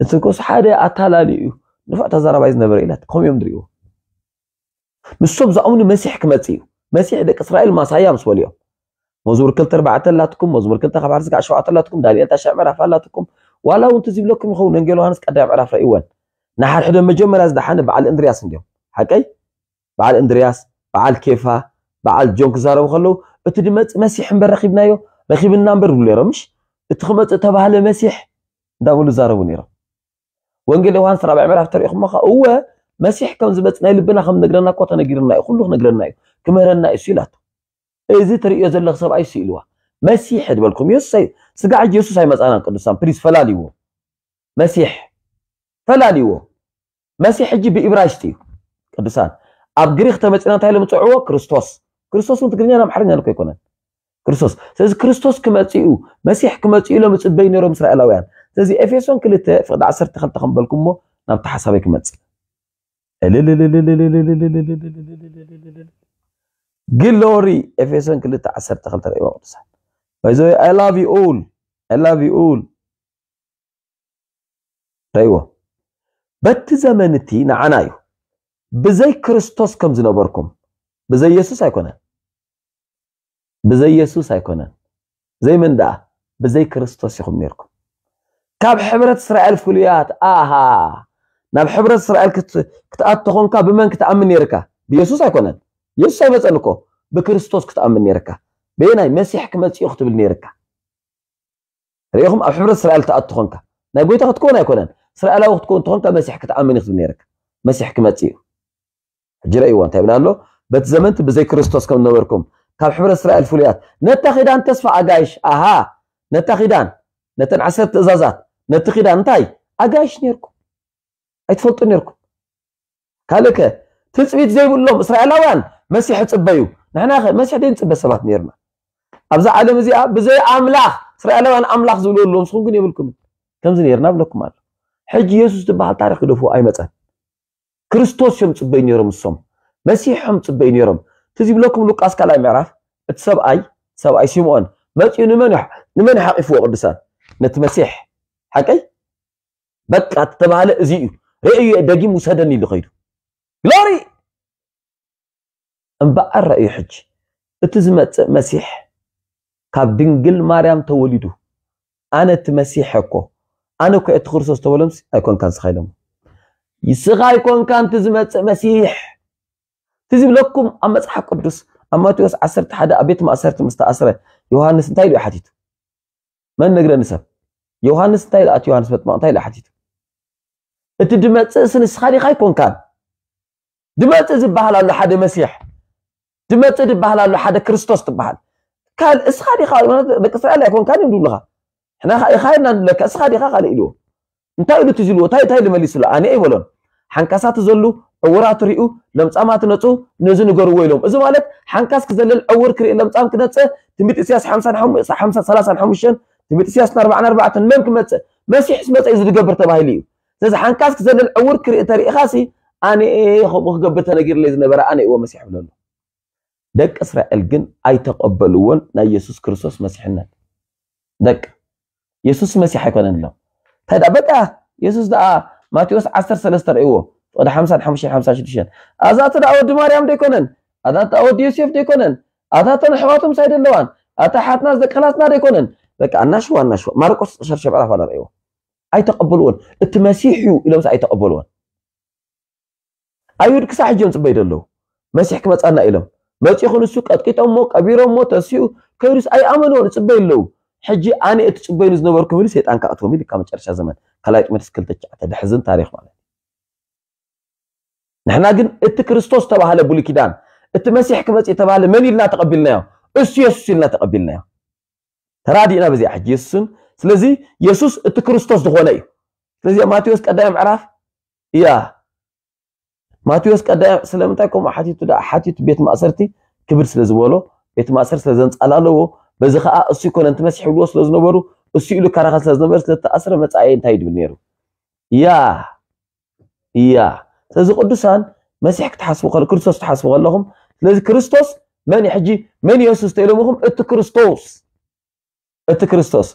يسوع كو صحيح أتلا ليه نفع تزار بعيز نبر إلى تقوم يوم دريو نصب زعمني مسيح كمتيو مسيح دك إسرائيل ما سايام سواليوم مزمور كلتا ربعتلاتكم مزمور كلتا خمسك عشوعتلاتكم داليات شعر عفلاتكم ولا وانت زيب لكم يخون انجيل يوحنس قدام عرف ايوان نحر حدا راس دحان بعل اندرياس نديو حقي بعل اندرياس بعل كيفا بعل جونك زارو وخلو እቲ ድመፅ مسيح እምበር ረኺብናዮ ረኺብና እምበር ብሉ ነይሮም እሽ እቲ ክመፅእ ተባሃለ መሲሕ እንዳብሉ ዛረቡ ነይሮም ወንጌል ዮሃንስ ራብዕ ምዕራፍ ተሪኢኹም ኸ እወ መሲሕ ከም ዝመፅ ናይ ልብና ከም ነግረና እኮ ተነጊርና እዩ ኩሉ ክነግረና እዚ ትሪእዮ ዘለክ ሰብኣይ ስኢልዋ መሲሕ የድበልኩም ስጋዕ ጀሱስ ኣይመፃናን ቅዱሳን ፕሪዝ ፈላልይዎ መሲሕ ፈላልይዎ መሲሕ ሕጂ ብኢብራይስጢ እዩ ቅዱሳን ኣብ ግሪክ ተመፂና እንታይ ኢሎም ፅዕዎ ክርስቶስ ክርስቶስ እውን ትግርኛን ኣምሓርኛን እኮ ኣይኮነን ክርስቶስ ስለዚ ክርስቶስ ክመፂኡ መሲሕ ክመፂኡ ኢሎም ፅበይ ነይሮም እስራኤላውያን ስለዚ ኤፌሶን ክልተ ፍቅዲ 12 ከንበልኩም እሞ ናብቲ ሓሳበይ ክመፅእ جلوري Ephesians كلتا عسر تخلت رأي وقت سحب فإذا I love you all I love you all رأيوه بات زمانتي نعنايو بزي كريستوس كم زنبركم بزي يسوس هيكونا بزي يسوس هيكونا زي من دا بزي كريستوس يخم نيركم كاب حبرة إسرائيل فليات آها ناب حبرة إسرائيل كتقاد كتأت تخونك بمن كتأمن يركا بيسوس هيكونا يسوع مثلكو بكريستوس كتأمن نيركا بيناي مسيح كمتي يختب النيركا ريهم أحبر إسرائيل تأت تخونك ناي بوي تاخد كونا يكونن إسرائيل لو تكون تخونك مسيح كتأمن يختب النيركا مسيح كمتي جرى إيوان تابنا له بتزمنت بزي كريستوس كم نوركم كاب حبر إسرائيل فليات نتخيدان تصفى أجايش أها نتخيدان نتن عسر تزازات نتخيدان تاي أجايش نيركو أي تفوت نيركو قالك تسويت زي بقول لهم إسرائيل أوان مسيح تبايو نحن آخر مسيح دين تبى سبات نيرنا أبزع على مزيا بزي أملاخ سر على وان أملاخ زولو اللوم سخون قني بلكم كم زني نيرنا بلكم على حج يسوع تبى هالطريق دفو أي متى كريستوس يوم تبى نيرم الصوم مسيح يوم تبى نيرم تزي بلكم لوك أسكال أي معرف تسب أي سب أي سيمون ما تيو نمنح نمنح حق فوق الدسان نت مسيح حكي بقى تتبع على زيو رأيي دقي مسدني Glory! እምበኣር ራእዩ ሕጂ እቲ ዝመፅእ መሲሕ ካብ ድንግል ማርያም ተወሊዱ ኣነ እቲ መሲሕ እኮ ኣነ እኮ እቲ ክርስቶስ ተበሎምስ ኣይኮንካን ስኻ ኢሎም ስኻ ኣይኮንካ እቲ ዝመፅእ መሲሕ እቲ ዝብለኩም ኣብ መፅሓፍ ቅዱስ ኣብ ማቴዎስ 11 ኣብ ቤት ማእሰርቲ ምስ ተኣስረ ዮሃንስ እንታይ ኢሉ ሓቲቱ መን ነግረኒ ሰብ ዮሃንስ እንታይ ኢሉ ኣቲ ዮሃንስ መጥምቕ እንታይ ኢሉ ሓቲቱ እቲ ድመፅእ ስንስኻ ዲኻ ይኮንካን ድመፅእ ዝበሃል ኣሎ ሓደ መሲሕ ትመፅእ ትበሃል ኣሎ ሓደ ክርስቶስ ትበሃል እስኻ ዲኻ ደቂ እስራኤል ኣይኮንካ ይብሉ ኣለካ ኢኻ ኢና ንብለካ እስኻ ዲኻ ካልእ ኢልዎ እንታይ ኢሉ ትዝልዎ እንታይ እንታይ ዝመሊሱሎ ኣነ ይበሎን ሓንካሳት ዘሉ ዕውራት ርኡ ለምፃማት ነፁ ነዚ ንገርዎ ኢሎም እዚ ማለት ሓንካስ ክዘለል ዕውር ክርኢ ለምፃም ክነፅእ ትምህርቲ እስያስ 35 ትምህርቲ እስያስ 44 መን ክመፅእ መሲሕስ መፀ እዩ ዝገብር ተባሂሉ እዩ ስለዚ ሓንካስ ክዘለል ዕውር ክርኢ ተሪኢኻሲ ኣነ ከምኡ ክገብር ተነጊርለይ ዝነበረ ኣነ ይዎ መሲሕ ብለሉ ደቂ እስራኤል ግን ኣይተቐበልዎን ናይ የሱስ ክርስቶስ መሲሕነት ደቂ የሱስ መሲሕ ኣይኮነን ኣሎም እንታይ ዳ በቃ የሱስ ደኣ ማቴዎስ 13 ርእይዎ ፍቅዲ 5556 ኣዛተ ዳ ወዲ ማርያም ደይኮነን ኣታ ዳ ወዲ ዮሴፍ ደይኮነን ኣታተን ኣሕዋቶምስ ኣይደለዋን ኣታ ሓትናስ ደቀናትና ደይኮነን በቃ እናሽዋ እናሽዋ ማርቆስ 17 ዕራፍ ኣርእይዎ ኣይተቐበልዎን እቲ መሲሕ እዩ ኢሎምስ ኣይተቐበልዎን ኣይሁድ ክሳዕ ሕጆም ፅበይ ደለው መሲሕ ክመፃና ኢሎም ما تيخون السوق أتكيت أمو كبير أمو تسيو كيرس أي أمنون تبين له حجي أنا تبين نزنور كمل سيت أنك أتومي لكام تشرش زمان كلايت متسكلت تجعت حزن تاريخ ماله نحن جن إت كريستوس تبع هلا بولي كدان إت مسيح كبس تبع هلا من يلنا تقبلناه إس يسوع يلنا تقبلناه ترادي أنا بزي حجي السن سلزي يسوس إت كريستوس دخونه سلزي تيوس قدام عرف يا ማቴዎስ ቀዳይ ስለምንታይ ሓቲቱ ዳ ሓቲቱ ቤት ማእሰርቲ ክብር ስለዝበሎ ቤት ማእሰር ስለዘንፀላለዎ በዚ ከዓ እሱ ይኮነ እንቲ መሲሕ ይብልዎ ስለዝነበሩ እሱ ኢሉ ይከራኸል ስለዝነበሩ ስለተኣስረ መፃኢ እንታይ ድብል ነይሩ ያ ያ ስለዚ ቅዱሳን መሲሕ ክትሓስቡ ከለ ክርስቶስ ክትሓስቡ ከለኹም ስለዚ ክርስቶስ መን ሕጂ መን የሱስ ተኢሎምኹም እቲ ክርስቶስ እቲ ክርስቶስ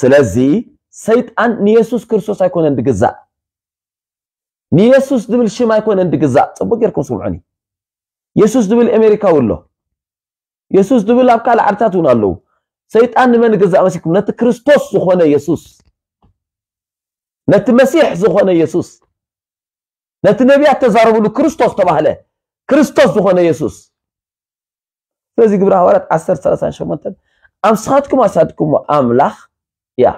ስለዚ ሰይጣን ንየሱስ ክርስቶስ ኣይኮነን ድግዛእ ንየሱስ ዝብል ሽም ኣይኮነን ድግዛእ ፅቡቅ ጌርኩም ስምዑኒ የሱስ ዝብል ኣሜሪካ ኣሎ የሱስ ዝብል ኣብ ካልእ ዓድታት እውን ኣለው ሰይጣን ንመን ግዛእ መሲኩም ነቲ ክርስቶስ ዝኾነ የሱስ ነቲ መሲሕ ዝኾነ የሱስ ነቲ ነቢያት ተዛረብሉ ክርስቶስ ተባህለ ክርስቶስ ዝኾነ የሱስ ስለዚ ግብሪ ሃዋርያት 138 ኣምስኻትኩም ኣሳድኩሞ ኣምላኽ ያ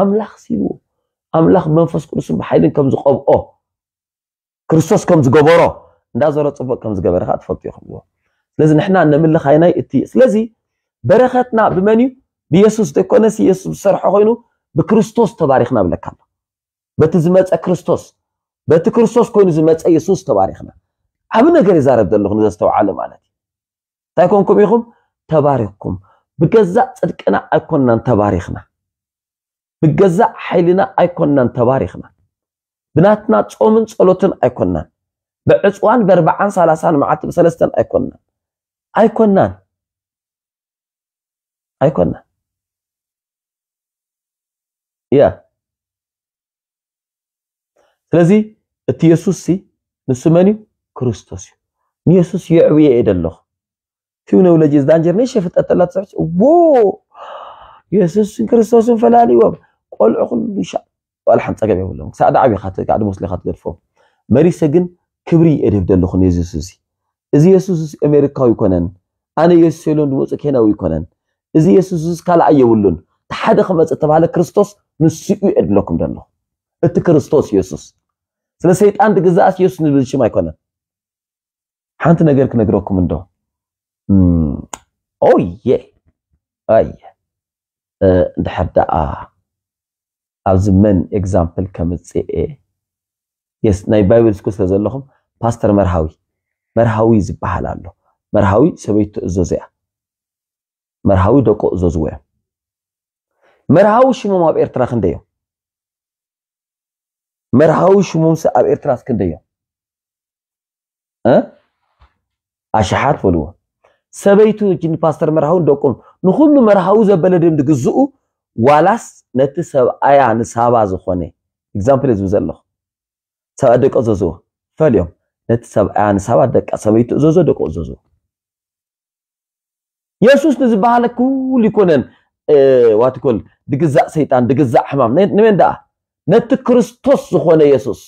ኣምላኽ ሲልዎ ኣምላኽ መንፈስ ቅዱስን ብሓይልን ከም ዝቐብኦ ክርስቶስ ከም ዝገበሮ እንዳዘሮ ፅቡቅ ከም ዝገበረ ከዓ ትፈልጡ ይኽእልዎ ስለዚ ንሕና ነምልኻይናይ እቲ ስለዚ በረኸትና ብመን እዩ ብኢየሱስ ዘይኮነስ ኢየሱስ ዝሰርሖ ኮይኑ ብክርስቶስ ተባሪኽና ብለካ ኣሎ በቲ ዝመፀ ክርስቶስ በቲ ክርስቶስ ኮይኑ ዝመፀ ኢየሱስ ተባሪኽና ዓብ ነገር ይዛረብ ዘለኹ ንዘዝተባዓሉ ማለት እዩ እንታይ ኮንኩም ኢኹም ተባሪኽኩም ብገዛእ ፅድቅና ኣይኮንናን ተባሪኽና ብገዛእ ሓይልና ኣይኮንናን ተባሪኽና ብናትና ጾምን ጸሎትን ኣይኮናን ብዕፅዋን በርባዓን ሳላሳን መዓልቲ ብሰለስተን ኣይኮናን ኣይኮናን ኣይኮናን ያ ስለዚ እቲ የሱስ ሲ ንሱ መን እዩ ክርስቶስ እዩ ንየሱስ የዕብየ እየ ዘለኹ እቲ ነውለጂ ዝዳንጀር ንእሸ ፍጠት ተላ ትስዕች እዎ የሱስን ክርስቶስን ፈላልይዎም ቆልዑ ኩሉ ይሻ ዋላ ፀገም የብሎም ክሳዕ ዳዓብ ካ ትካዕ ድሞስ ኢኻ ትገድፎ መሪሰ ግን ክብሪ የድህብ ዘለኹ ንየሱስ እዚ እዚ የሱስ ኣሜሪካዊ ይኮነን ኣነ የሱስ ኢሎም ድመፁ ኬናዊ ይኮነን እዚ የሱስ ካልኣይ የብሉን ሓደ ክመፅእ ተባሃለ ክርስቶስ ንሱ እዩ የድለኩም ደሎ እቲ ክርስቶስ የሱስ ስለ ሰይጣን ድግዛእስ የሱስ ንብል ሽም ኣይኮነን ሓንቲ ነገር ክነግረኩም እንዶ ኦየ ኣየ እንድሕር ደኣ ኣብዚ መን ኤግዛምፕል ከምፅእ የስ ናይ ባይብል ስኩል ስለ ዘለኹም ፓስተር መርሃዊ መርሃዊ ዝበሃል ኣሎ መርሃዊ ሰበይቱ እዘዝ እያ መርሃዊ ደቆ እዘዝዎ እዮም መርሃዊ ሽሞም ኣብ ኤርትራ ክንደይ እዮም መርሃዊ ሽሞም ኣብ ኤርትራ ክንደይ እዮም ኣሽሓት በልዎ ሰበይቱ ጅን ፓስተር መርሃዊ ደቆም ንኩሉ መርሃዊ ዘበለ ድምዲ ግዝኡ ዋላስ ነቲ ሰብኣያ ንሳባ ዝኾነ ኤግዛምፕል ዝብ ዘለኹ ሰብኣ ደቀ ዘዝዎ ፈልዮም ነቲ ሰብኣያ ንሳባ ደቃ ሰበይቲ እዘዞ ደቀ ዘዝዎ የሱስ ንዝበሃለ ኩሉ ይኮነን ዋት ኮል ድግዛእ ሰይጣን ድግዛእ ሕማም ንመን ደኣ ነቲ ክርስቶስ ዝኾነ የሱስ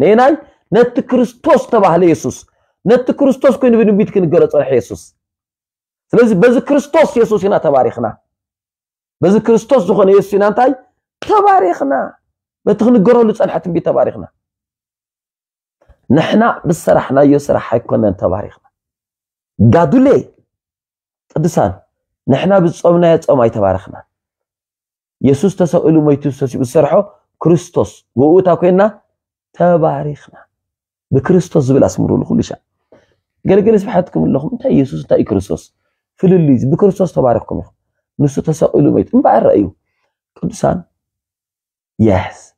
ነናይ ነቲ ክርስቶስ ተባህለ የሱስ ነቲ ክርስቶስ ኮይኑ ብንቢት ክንገለፀርሐ የሱስ ስለዚ በዚ ክርስቶስ የሱስ ኢና ተባሪኽና በዚ ክርስቶስ ዝኾነ የሱስ ኢና እንታይ ተባሪኽና በቲ ክንገረሉ ፀንሐት እምቢ ተባሪኽና ንሕና ብዝሰራሕናዮ ስራሕ ኣይኮነን ተባሪኽና ጋዱሌ ቅዱሳን ንሕና ብዝፀምናዮ ፆም ኣይተባረኽና የሱስ ተሰቂሉ ሞይቱ ተሲኡ ዝሰርሖ ክርስቶስ ውእታ ኮይና ተባሪኽና ብክርስቶስ ዝብል ኣስምሩሉ ኩሉ ሻ ገለገለ ስብሓትኩም ኣለኹም እንታይ ኢየሱስ እንታይ እዩ ክርስቶስ ፍልልዩ ብክርስቶስ ተባሪኽኩም ኢኹም نسو تسألو ميت انبع الرأيو قدسان يهز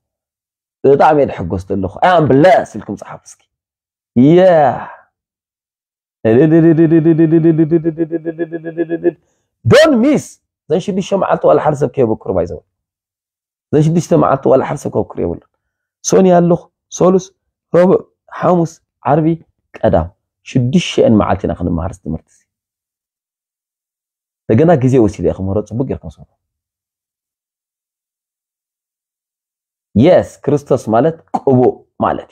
طعم يد حق وسط اللخ ايام بالله سلكم صحاب سكي ياه دون ميس زين شدي شمعة طوال حرسة بكي بكر بايزا زين شدي شمعة طوال حرسة بكي بكر يقول سوني اللخ سولوس روبو حاموس عربي كدام شدي شئن معالتنا خلو مهارس دمرتس እንደገና ጊዜ ወሲድ ያخمሮ ጽቡቅ ይርከም ሰው የስ ክርስቶስ ማለት ቅቦ ማለት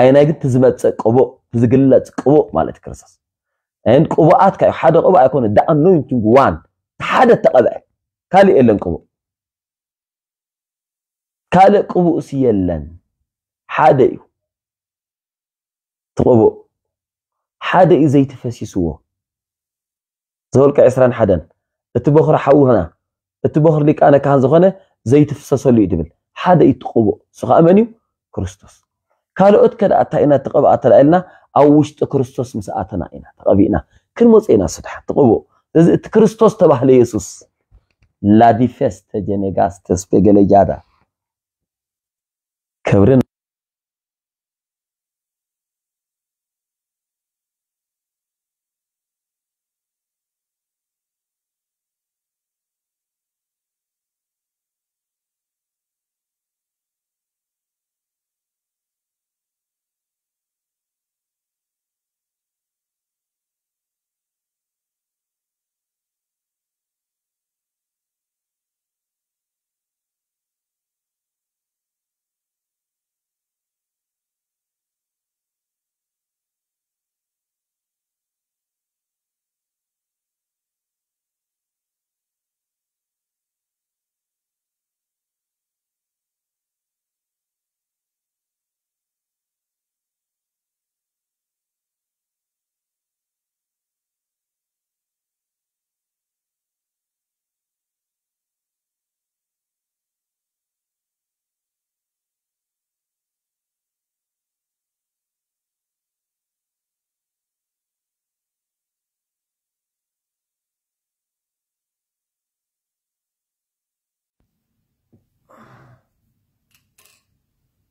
አይና ግን ትዝመፀ ቅቦ ትዝግለፅ ቅቦ ማለት ክርስቶስ አይን ቅቦአት ካይ ሓደ ቅቦ ኣይኮነ ዳ ኣኖይንቲንግ ዋን ሓደ ተቐብዐ ካልእ የለን ቅቦ ካልእ ቅቡእሲ የለን ሓደ እዩ ትቕቦ ሓደ እዩ ዘይተፈሲስዎ ዘወልቀ 21 እቲ በኽሪ ሓዊ ኾና እቲ በኽሪ ሊቃነ ካህን ዝኾነ ዘይትፍሰሰሉ እዩ ትብል ሓደ እዩ ትቕቡእ ስኻ መን እዩ ክርስቶስ ካልኦት ከ ደኣ እንታይ ኢና ትቐብኣ ተላኢልና ኣብ ውሽጢ ክርስቶስ ምስ ኣተና ኢና ተቐቢእና ክንመፅ ኢና ስድሓ ትቕቡእ እዚ እቲ ክርስቶስ ተባህለ የሱስ ላዲፌስ ተጀኔጋስ ተስፔገለጃዳ ክብርን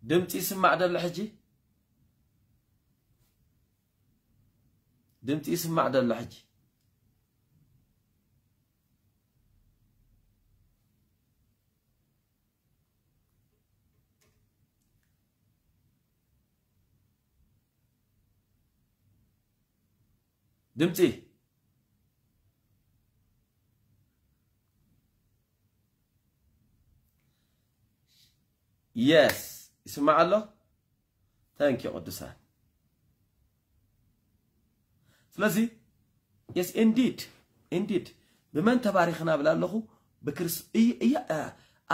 دمتي اسم دل حجي دمتي اسم دل حجي دمتي يس yes. ይስማዕ ኣሎ ታንኪ ቅዱሳን ስለዚ የስ ኢንዲድ ብመን ተባሪኽና ብላ ኣለኹ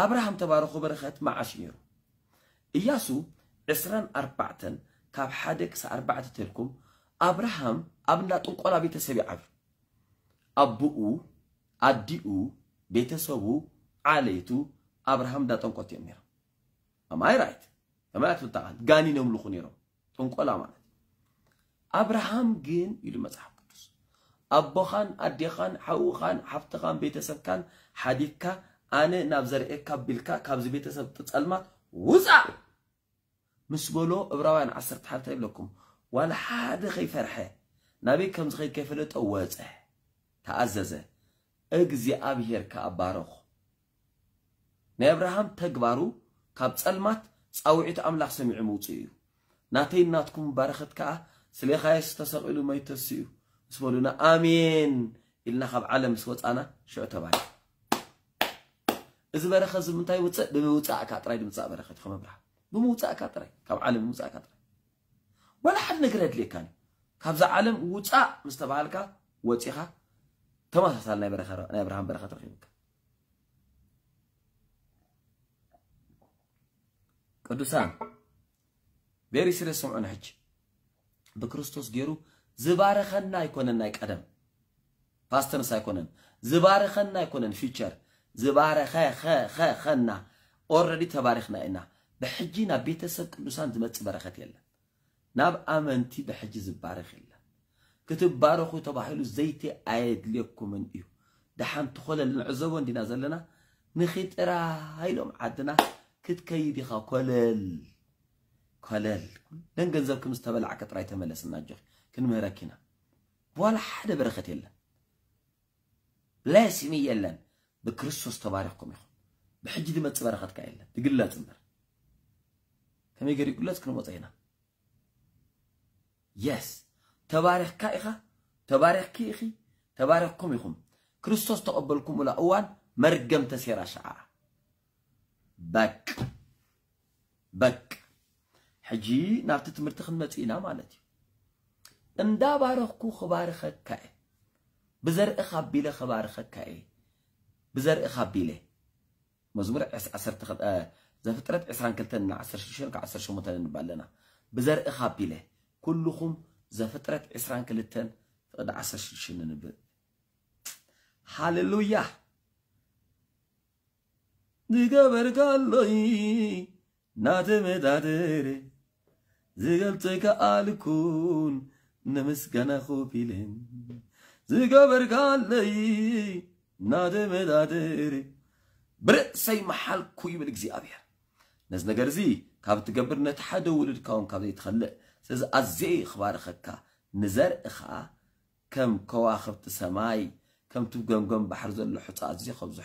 ኣብርሃም ተባረኹ በረኸት መዓሽ ነይሩ እያሱ 24 ካብ ሓደ ክሳብ 4 ተልኩም ኣብርሃም ኣብ እንዳ ጥንቆላ ቤተሰብ ይዓብዩ ኣቦኡ ኣዲኡ ቤተሰቡ ዓለይቱ ኣብርሃም እንዳጠንቆት እዮም ነይሮም ኣማይ ራይት ማለት ፍልጣቃል ጋኒኖም ልኹ ነይሮም ጥንቆላ ማለት ኣብርሃም ግን ኢሉ መፅሓፍ ቅዱስ ኣቦኻን ኣዴኻን ሓውኻን ሓፍትኻን ቤተሰብካን ሓዲግካ ኣነ ናብ ዘርኤካ ኣቢልካ ካብዚ ቤተሰብ ትፀልማት ውፃእ ምስ በሎ ዕብራውያን 11 ይብለኩም ዋላ ሓደ ከይፈርሐ ናበይ ከምዚ ከይድ ከይፈለጠ ወፀ ተኣዘዘ እግዚኣብሄር ከኣባረኹ ናይ ኣብርሃም ተግባሩ ካብ ፀልማት ፃውዒት ኣምላኽ ሰሚዑ ምውፅእ እዩ ናተይ እናትኩም ባረኸት ከዓ ስለኻየስ ተሰቂሉ መይተሲ እዩ ምስ በሉና ኣሜን ኢልና ካብ ዓለም ምስ ወፃና ሽዑ ተባሂሉ እዚ በረኸ እዚ ምንታይ ውፅእ ብምውፃእካ ጥራይ ድምፃእ በረኸት ኢኹም ኣብርሃ ብምውፃእካ ጥራይ ካብ ዓለም ምውፃእካ ጥራይ ወላ ሓድ ነገር ኣድልየካን እዩ ካብዛ ዓለም ውፃእ ምስ ተባሃልካ ወፂኻ ተመሳሳሊ ናይ ብርሃን በረኸት ረኺብካ ቅዱሳን ቬሪ ሲሪየስ ሰምዑን ሕጂ ብክርስቶስ ገይሩ ዝባረኸና ኣይኮነን ናይ ቀደም ፓስተርስ ኣይኮነን ዝባረኸና ኣይኮነን ፊቸር ዝባረኸኸኸና ኦልሬዲ ተባሪኽና ኢና ብሕጂ ናብ ቤተሰብ ቅዱሳን ዝመፅእ በረኸት የለን ናብ ኣመንቲ ብሕጂ ዝባረኽ የለን ክትባረኹ ተባሂሉ ዘይቲ ኣየድልየኩምን እዩ ድሓን ትኮለልን ዕዘቦ እንዲና ዘለና ንኺጥራ ኢሎም ዓድና كتكيد يخا كلل كلل نن جنزبك مس تبلعك طراي تملس ناجخ كن مهركنا ولا حدا برخت يلا لا سمي يلا بكريستوس تبارككم يخو بحج دي ما مت برختك يلا لا امبر كم يقري لا كن مطينا يس تبارك كايخا تبارك إخي تبارككم يخم كريستوس تقبلكم ولا أوان مرقم تسير شعار በክ በክ ሕጂ ናብቲ ትምህርቲ ክንመፅእ ኢና ማለት እዩ እንዳባረኽኩ ክባርኸካ እየ ብዘርእኻ ኣቢለ ክባርኸካ እየ ብዘርእኻ ኣቢለ መዝሙር ዘፍጥረት 22 ና 16 ካብ 18 ንባ ኣለና ብዘርእኻ ኣቢለ ኩልኹም ዘፍጥረት 22 ፍቕዲ 16 ንንብብ ሃሌሉያ ديغا بركالوي ناتمي داتيري زيغل تيكا آلكون نمسكنا خوبيلين زيغا بركالوي ناتمي خكا نزر اخا كم كواخب تسماي كم تبقى مقام بحرز اللحطة ازي خبزو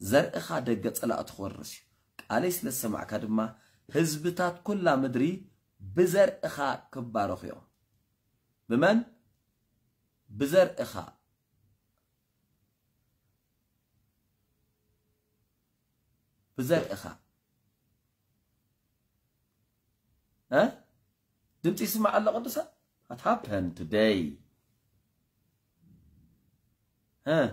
زر إخادة قتلا أتخورش عليس لسمع كدما هزبتات كل مدري بزر إخا كباروخيو بمن؟ بزر إخا بزر إخا ها؟ دمتي سمع الله قدسة؟ What happened today? Huh?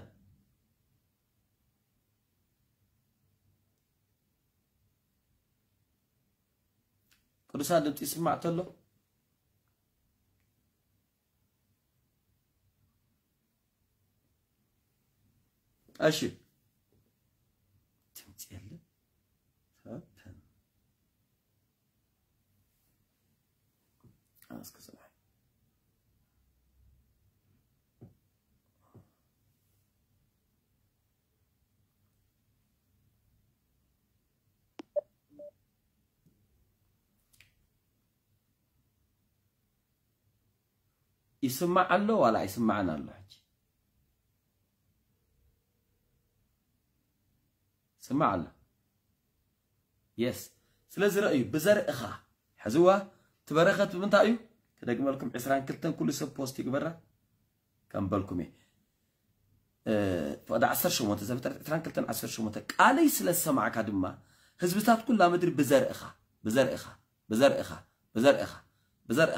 ቅዱሳን ድምፂ ይስማዕ ተሎ እሺ ድምፅ የለ يسمع الله ولا يسمعنا الله سمع الله يس سلازي رأيو بزر إخا حزوا تبرخت كده كدقم لكم عسران كلتن كل سب بوستي قبرة كان بالكم إيه فقد عسر شموت إذا بتعرف عسران كلتن عسر شموت قالي سلاز سمعك بزر إخا بزر إخا بزر إخا بزر إخا بزر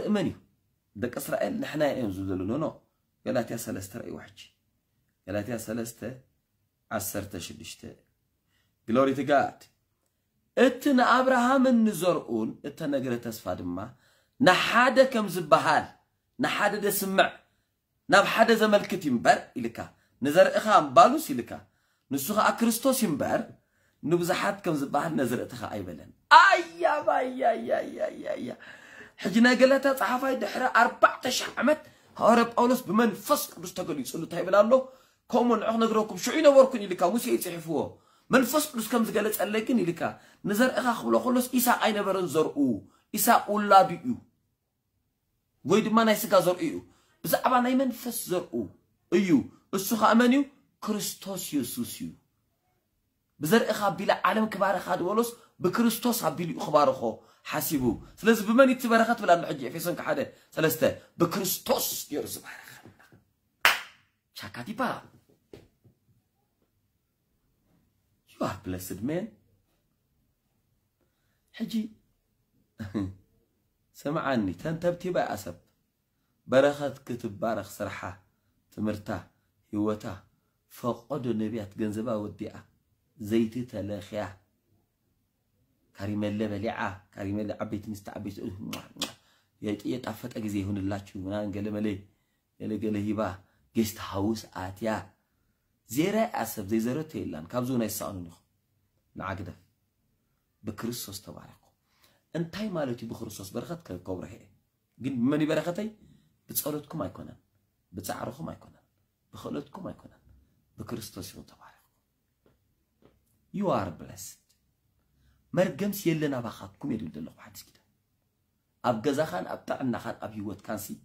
إخا መን إمانيو دك إسرائيل نحن ينزل لنا قالت يا سلست رأي وحجي قالت يا سلست عسرت شدشت جلوري تقاعد اتنا أبراهام النزرقون اتنا نقرة اسفاد ما نحادة كم زبهال نحادة دسمع نبحادة زملكت يمبر إلكا نزر إخا أمبالوس إلكا نسوخ أكريستوس يمبر نبزحات كم زبهال نزر إتخا أي بلن آي يا باي يا يا يا يا, يا. حجنا ناقلتا صحافي دحرة أربعة شعمت هارب بولس بمن فسق تقول يصلوا تايب الله كومن عق نقروكم شعين ينوركم يلكا موسى يتحفوه منفس قدوس كم زقلت ألكن يلكا نزر إخا خلو خلوس إيسا عين برن زرقو إيسا أولا بيو ويد ما نايس زرقو بس أبا ناي فس زرقو إيو السخاء أمانيو كريستوس يسوسيو بزر إخا بلا عالم كبار خاد ولوس بكريستوس عبيل أخباره حسبو سلس بمن يتبرخات بلا نحجي فيسون كحدة سلستة بكريستوس يرز بارخ شاكاتي با you are blessed man حجي سمعني تنتبتي با أسب برخات كتب بارخ سرحة تمرتا هوتا فقدو نبيات جنزبا وديئة زيتي تلاخيه ከሪመለ በሊዓ ከሪመለ አቤት ምስተ አቤት የጣፈጠ ጊዜ ይሁንላችሁ። ምናን ገለመለ ገለገለ ሂባ ጌስት ሃውስ አትያ ዜራ አሰብ ዘይዘረቶ የላን ካብዚ ናይ ሳኑ ንኹ ንዓግደ ብክርስቶስ ተባረኩ እንታይ ማለት እዩ ብክርስቶስ በረኸት ከብከብ ርሕየ ግን መን በረኸተይ ብፀሎትኩም ኣይኮነን ብፃዕርኹም ኣይኮነን ብክእለትኩም ኣይኮነን ብክርስቶስ ይኹን ተባረኩ ዩ አር ብለስድ مرقمس يلنا بخاكم يدول الله وحدس كده أب جزاخان أب تعنخان أب هيوت كانسي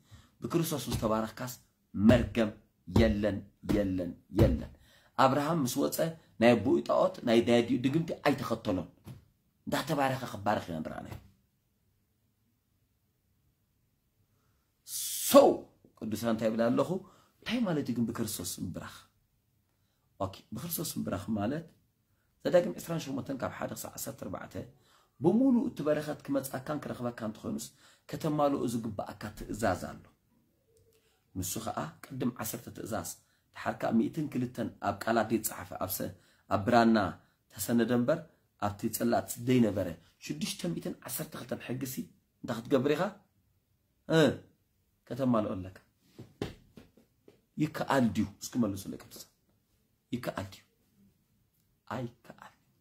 بكرسوس مستبارك كاس مرقم يلن يلن يلن أبراهام مسوتة ناي بوي طاقت ناي داديو دقمتي أي تخطلون ده تبارك خبارك يا نبرانه ሰው ቅዱሳን እንታይ ብላ ኣለኹ እንታይ ማለት እዩ ግን ብክርስቶስ ምብራኽ ብክርስቶስ ምብራኽ ማለት ዘዳግም 28 ካብ 1 ክሳብ 14 ብሙሉእ እቲ በረኸት ክመፅኣካን ክረኽበካን እንትኾይኑስ ከተማልኦ ዝግባኣካ ትእዛዝ ኣሎ ንሱ ከዓ ቅድም 10 ትእዛዝ ድሓርካ 102 ኣብ ቃላት ዘይፀሓፈ ኣብ ብራና ተሰነደ እምበር ኣብቲ ፅላት ዘይነበረ 612 ሕግሲ እንታይ ክትገብር ኢኻ ከተማልኦ ኣለካ ይከኣል ድዩ እስክመልሱለይ ቅዱሳ ይከኣል ድዩ ኣይከኣልን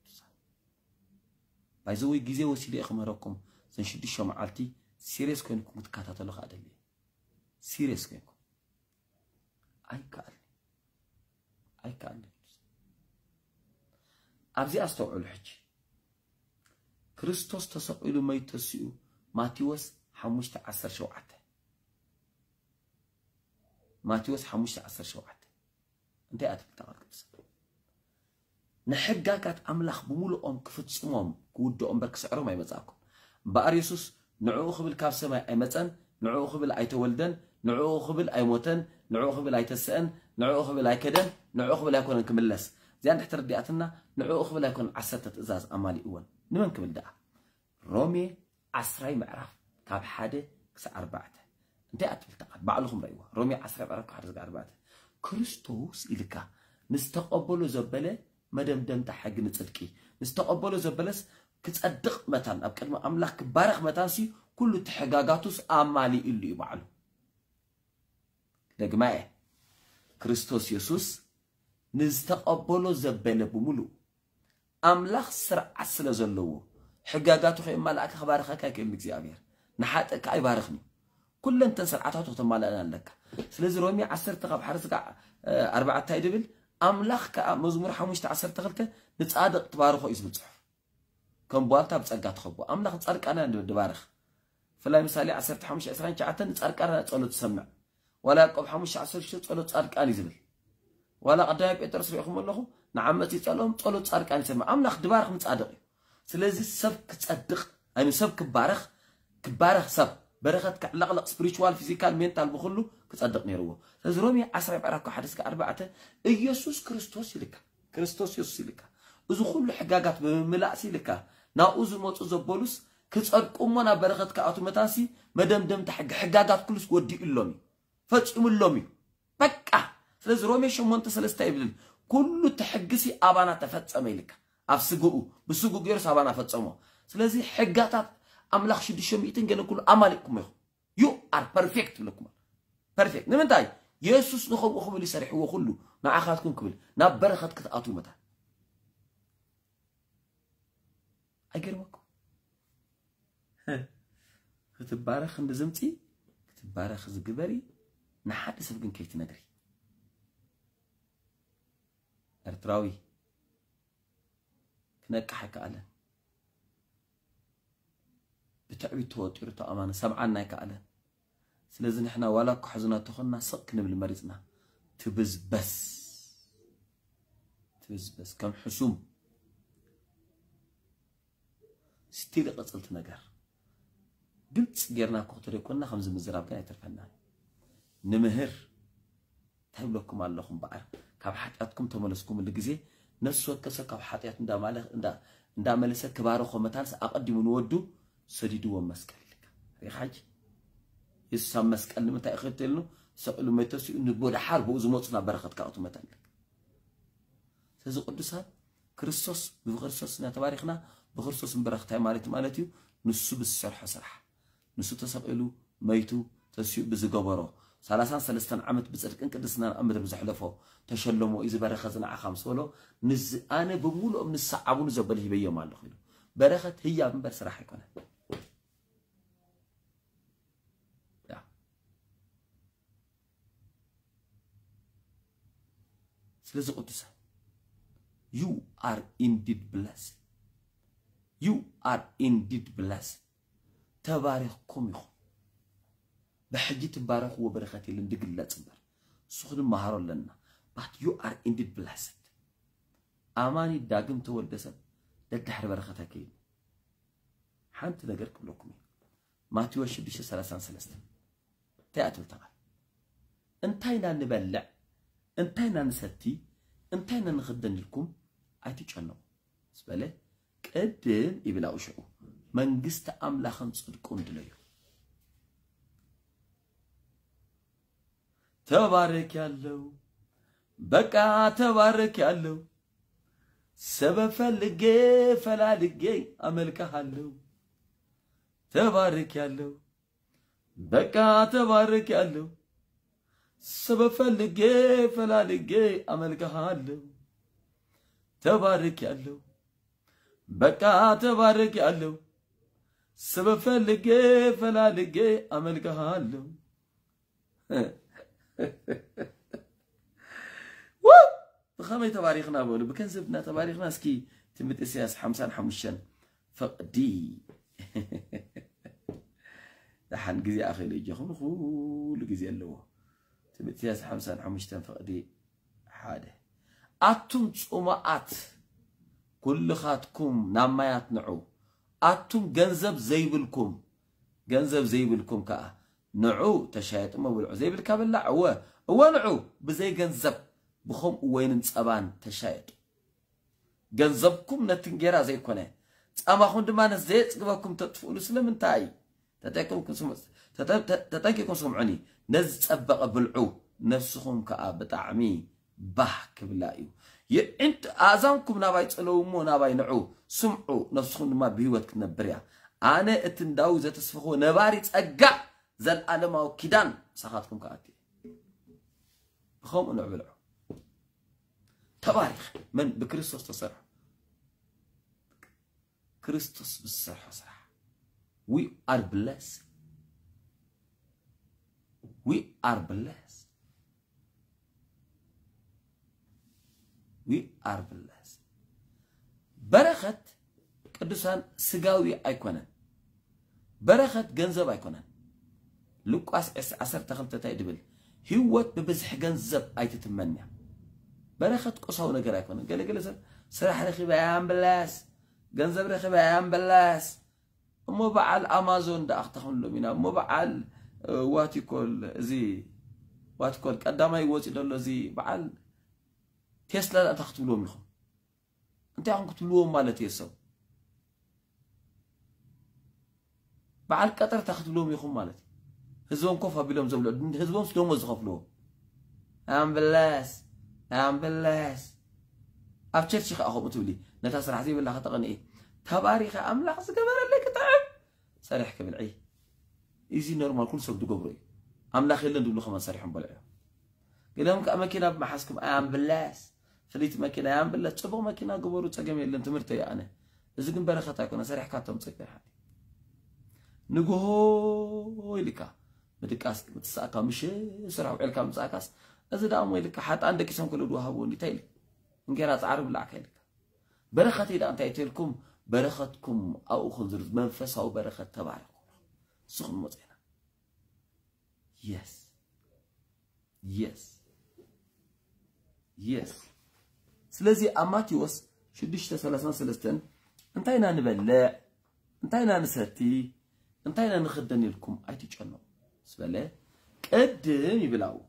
እዩ ሳ ግዜ ወሲደ እየ ክመረኩም ዘን ሽዱሽተ መዓልቲ ሲሪየስ ኮይንኩም ክትከታተሉ ከዓ ደሊ ሲሪየስ ኮይንኩም ኣይከኣል ኣይከኣልን ኣብዚኣ ዝተውዕሉ ሕጂ ክርስቶስ ተሰቂሉ መይተሲኡ ማቴዎስ ሓሙሽተ ሸውዓተ ማቴዎስ ሓሙሽተ ሸውዓተ እንታይ ኣትብል ተቐልቅልሳ ንሕጋጋት ኣምላኽ ብምሉኦም ክፍፅሞም ክውድኦም በክስዕሮም ኣይመፃእኩም እምበኣር የሱስ ንዕኡ ክብል ካብ ሰማይ ኣይመፀን ንዕኡ ክብል ኣይተወልደን ንዕኡ ክብል ኣይሞተን ንዕኡ ክብል ኣይተስአን ንዕኡ ክብል ኣይከደን ንዕኡ ክብል ኣይኮነን ክምለስ እዚኣ እንድሕቲ ርዲኣትና ንዕኡ ክብል ኣይኮነን ዓሰርተ ትእዛዝ ኣማሊእዎን ንመን ክብል ደኣ ሮሜ ዓስራይ ምዕራፍ ካብ ሓደ ክሳብ ኣርባዕተ እንታይ ኣትብል ተቓል ባዕልኹም ረእይዋ ሮሜ ዓስራይ ምዕራፍ ካብ ሓደ ክሳብ ኣርባዕተ ክርስቶስ ኢልካ ንዝተቐበሎ ዘበለ مدم مدمدمت حق نصدقي مستقبله زبلس كصدق متان اب قدم املاك بارخ متاسي كل تحقاقاتوس امالي اللي يبعلو دغماي كريستوس يسوس نستقبله زبله بملو املاك سرع سلا زلو حقاقاتو خي ملاك خبارخك كيم اغزيابير نحاتك اي بارخني كل انت سرعاتاتو تمالان لك سلازي رومي 10 تقب حرس تايدبل أملاخ كمزمور حمشت عسر تغلت نتصادق تبارخه إسم الصحف كم بوالتها بتسألك تخبو أملاخ تسألك أنا دبارخ فلا مثال عسر تحمش عسران كعتا نتسألك أنا تقول تسمع ولا قب حمش عسر شو تقول تسألك أنا زبل ولا قدام بيترس بيخم الله نعم تي تقولهم تقول تسألك أنا سمع أملاخ دبارخ متصادق سلزي سب كتصدق أنا سب كبارخ كبارخ سب برخت على الأقل spiritual physical mental بخلو كتصدق نيروه تزرومي عسر بعرك حدثك أربعة إيسوس كريستوس لك كريستوس يسوس لك إذا خلو حجاجات بملاسي لك ناؤز الموت زبولوس كتصدق أمنا برخت كأتوماتاسي مدام دم تحج حجاجات كلش ودي اللومي فتشم اللومي بكا تزرومي شو منت سلسة يبلن كل تحجسي أبانا تفتش أميلك أفسقو بسقو غير سبانا فتشمه سلزي حجاتات አምላክ ሽዱሽም ይትንገነ ኩሉ ኣማሊቕኩም ኢኹም ዩ ኣር ፐርፌክት ይብለኩም ፐርፌክት ንምንታይ የሱስ ንኸምኡ ክብል ይሰርሕዎ ኩሉ ንዓኻትኩም ክብል ናብ በረኸት ክትኣቱ ይመታል ኣይገርመኩም ክትባረኽ እንድዝምፂ ክትባረኽ ዝግበሪ ንሓደ ሰብ ግን ከይትነግሪ ኤርትራዊ ክነቅሕ ኣይከኣለን بتعبي توتر تأمان سمعنا كألا سلزن إحنا ولا كحزنا تخلنا سقنا من المريضنا تبز بس تبز بس كم حسوم ستيل قتلت نجار قلت جيرنا كوتر كنا خمس مزراب كان يترفعنا نمهر تبلكم اللهم بعر كاب حاتكم تملسكم الجزي نسوا كسر كاب حاتيات ندا مال ندا ندا مال سك بارو خمتان سأقدم ودو سديدو مسكلك ريحاج يسا مسكل متى اختلنو سألو متى سي نبود حرب وزموتنا برخت كاتو متلك سيزي قدسان ክርስቶስ ብክርስቶስ እናተባሪኽና ብክርስቶስ ንበረክታይ ማለት ማለት እዩ ንሱ ብዝሰርሖ ስራሕ ንሱ ተሰቂሉ መይቱ ተስኡ ብዝገበሮ ሳላሳን ሰለስተን ዓመት ብፅድቅን ቅድስናን ኣብ ምድሪ ብዘሕለፎ ተሸለሞ እዩ ዝበረኸ ዝነዓኻ ምስ በሎ ኣነ ብምሉኦም ንሰዓቡን ዘበል ሂበዮም ኣለኹ ኢሉ በረኸት ህያብ እምበር ስራሕ ኣይኮነን ስለዚህ ቅዱሳን ዩ አር ኢንዲድ ብለስ ዩ አር ኢንዲድ ብለስ ተባሪኽኩም ኢኹም ብሕጂ ትባረኽዎ በረኸት የለን ድግለፅ እምበር ንስኹ ንመሃሮ ኣለና ባት ዩ አር ኢንዲድ ብለስድ ኣማኒ ዳግም ተወልደ ሰብ ደድሕሪ በረኸት ኣይከይድን ሓንቲ ነገር ክብለኩም እዩ ማቴዎስ 633 እንታይ ኣትብል እንታይ ና ንበልዕ እንታይና ንሰቲ እንታይና ንኽደን ኢልኩም ኣይትጨነቁ ዝበለ ቅድም ይብል ኣብኡ መንግስቲ ኣምላኽን ጽድቁን ድለዩ ተባረክ ያለው በቃ ተባረክ ያለው ሰበብ ፈልጌ ፈላልጌ አመልክሃለሁ ተባረክ ያለው በቃ ተባረክ ያለው ሰበብ ፈልጌ ፈላልጌ አመልክሃለሁ። ተባርክ ያለው በቃ ተባርክ ያለው ሰበብ ፈልጌ ፈላልጌ አመልክሃለሁ። ብኸመይ በሉ እስኪ ትንቢተ ግዜ ኣኺሉ እጀኹም ንኹሉ ግዜ ኣለዎ تبتياس حمسان حمشتن فقدي حاده أتم صماءات كل خاتكم نمايات نعو أتم جنزب زيبلكم جنزب زيبلكم كا نعو تشايت أمه والعو زيبل كابل لا هو هو نعو بزي جنزب بخم وين صبان تشايت جنزبكم نتنجرا زي كونه صماخون دما نزيت قبكم تطفوا سلم انتاي تتاكم كنسم تتاكم عني ነዚ ዝፀበቐ ብልዑ ነፍስኹም ከዓ ብጣዕሚ ባህ ክብላ እዩ የዕንቲ ኣእዛንኩም ናባይ ፀለው እሞ ናባይ ንዑ ስምዑ ነፍስኹም ድማ ብሂወት ክትነብር እያ ኣነ እቲ እንዳዊ ዘተስፍኽዎ ነባሪ ፀጋዕ ዘለኣለማዊ ኪዳን ምሳኻትኩም ከዓ እ ብከምኡ ንዑ ብልዑ ተባሪኽ መን ብክርስቶስ ተሰርሑ ክርስቶስ ብዝሰርሖ ስራሕ ዊ ኣር ብለስድ We are blessed. We are blessed. በረኸት ቅዱሳን ስጋዊ ኣይኮነን በረኸት ገንዘብ ኣይኮነን ሉቃስ 12 እንታይ ድብል ህይወት ብብዝሒ ገንዘብ ኣይትትመንያ በረኸት ቁሳዊ ነገር ኣይኮነን ገለገለ ሰብ ስራሕ ረኺበ ያንብለስ ገንዘብ ረኺበ ያንብለስ እሞ በዓል ኣማዞን ዳኣ ኢና እሞ በዓል واتي كل زي واتي كل قدام اي وزي دلو زي بعال تيسلا لا تختبلو منخو انت عم كتبلو مال تيسو بعال قطر تختبلو منخو مالتي هزون كوفا بلوم زبلو هزون سلوم وزخفلو ام بلاس ام بلاس افتشر شيخ اخو بتولي نتاسر عزيب الله خطقن ايه تباريخ املاح سكبر اللي كتعب سريح كبل عيه إيزي نورمال كل سوق بري أم لا خلنا ندبل خمس صريحهم بلعه قلهم كأماكن أب محاسكم أم بلاس فليت ماكينة أم بلا تبغوا ماكينة قبورو تجمع اللي أنتم مرتاح أنا إذا كن برا خطأ كنا صريح كاتم صيد حد نجوه إلكا مدكاس متساكا مش سرعة إلكا متساكاس إذا دام أمو إلكا حتى عندك يسمون كل دوها وني تايلك إن كانت عرب لعك إلكا برا خطيد أنت أتيلكم برا خطكم أو خذ منفس أو برا خط تبعك صمت هنا يس يس يس سلازي أماتيوس شدشت سلاسان سلستن انتاينا نبلع انتاينا نستي انتاينا نخدني لكم ايتي تشنو سبلا قدم يبلاو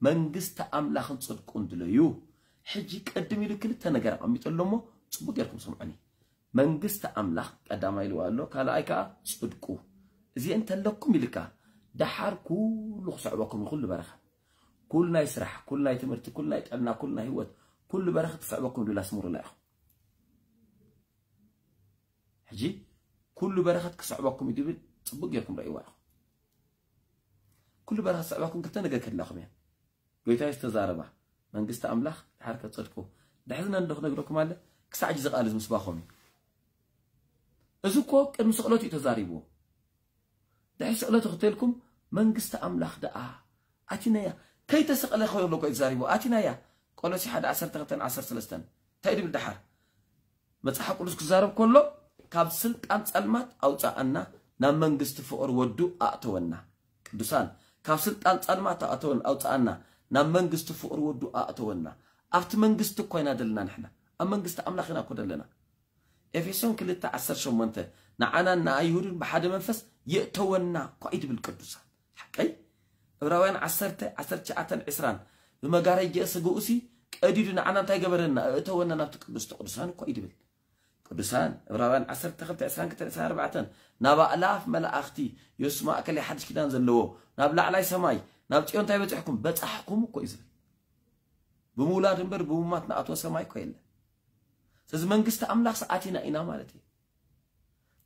منغست املاخن صدقون دليو حجي قدم يلكل تنغر قميطلمو صبغ يركم سمعني منغست املاخ قدام يلوالو كالايكا صدقو زي أنت لكم يلكا دحار كل خصع وكم كل برخة كل ناي سرح كل ناي تمرت كل ناي تقلنا كل ناي هوت كل برخة خصع وكم دولا سمور لا حجي كل برخة خصع وكم يدبل تبقى يكم رأي واحد كل برخة خصع وكم كتنا جاك اللقم يعني قلت هاي استزاربة من قست أملاخ حركة صدقه دحزنا ندخ نقولكم على كساعة جزء قال مسباخهم أزوكو كان مسؤولتي تزاربوه ድሕሪ ስቕለት ክትልኩም መንግስቲ ኣምላኽ ደኣ ኣቲናያ ከይተሰቕለ ኮይኑ ኣለኮ እዩ ተዛሪቡ ኣቲናያ ቆሎሲ 1 12 እንታይ ድብል ድሓር መፅሓፍ ቅዱስ ክዛረብ ከሎ ካብ ስልጣን ፀልማት ኣውፃኣና ናብ መንግስቲ ፍቅር ወዱ ኣእተወና ቅዱሳን ካብ ስልጣን ፀልማት ኣውፃኣና ናብ መንግስቲ ፍቅር ወዱ ኣእተወና ኣብቲ መንግስቲ ኮይና ዘለና ንሕና ኣብ መንግስቲ ኣምላኽ ኢና ኮ ዘለና ኤፌሶን 218 ንዓናን ንኣይሁድን ብሓደ መንፈስ ይእተወና ኳይ ትብል ቅዱሳን ሓቀይ ዕብራውያን 1920 ብመጋረጃ ስግኡሲ ቀዲዱ ንዓና እንታይ ገበረና እእተወና ናብቲ ቅዱስ ቅዱሳን እኳ እዩ ትብል ቅዱሳን ዕብራውያን 1224 ናብ ኣእላፍ መላእኽቲ የሱስ ማእከል ሓድሽ ኪዳን ዘለዎ ናብ ላዕላይ ሰማይ ናብ ፅዮን እንታይ በፅሕኩም በፃሕኩም እኮ እዩ ዝብል ብምውላድ እምበር ብምማት ንኣትዎ ሰማይ እኮ የለን تز منجست أملاخ ساعتنا إنا مالتي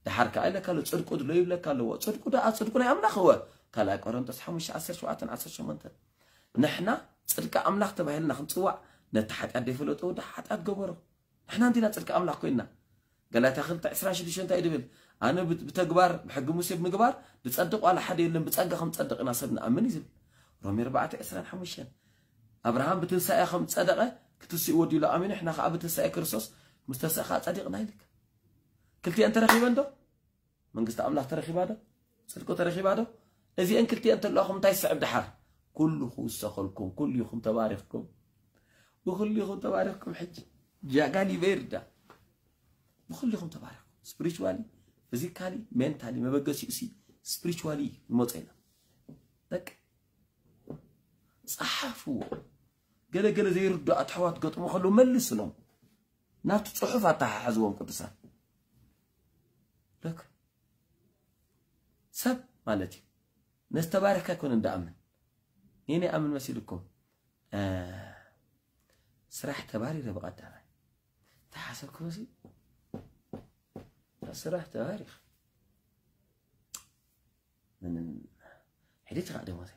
دحركة إلا كلو تصدقوا دلوي بلا كلو تصدقوا ده تصدقوا نعمل خوا كلا قرن تصحوا مش عصر شو عتن عصر شو منته نحنا تصدق أملاخ تبعه لنا خمس وع نتحت أدي فلوت أو تحت أتجبره نحنا عندنا تصدق أملاخ كنا قال لا تأخذ تعسر عشان ليش أنت أدبل أنا بتجبر بحق موسى بمجبر بتصدق على حد يلم بتصدق خم تصدق إن عصرنا أمني زب رامي ربعة عصر حمشين أبراهام بتنسى خم تصدقه كتسي ودي لا أمين إحنا خابت نسى كرسوس مستسخا صديق نايلك كلتي انت رخي بندو منجست املاح ترخي بادو صدقو ترخي بادو اذا ان كلتي انت لوخم تاي صعب دحر كل خوص خلقكم كل يخم تبارككم وخلي يخم تبارككم حج جا قالي بيردا وخلي يخم تبارككم سبريتشوالي فيزيكالي مينتالي ما بقاش يسي سبريتشوالي موتينا لك صحفو قال قال زي ردو اتحوات قط مخلو ملس نفت صحف أتحزوم كبسان لك سب مالتي نستبارك يكون الدعم يني أمن مسيلكم سرح تباري ربع تعال تحسبكم زي سرح تاريخ من حديث غادي مزي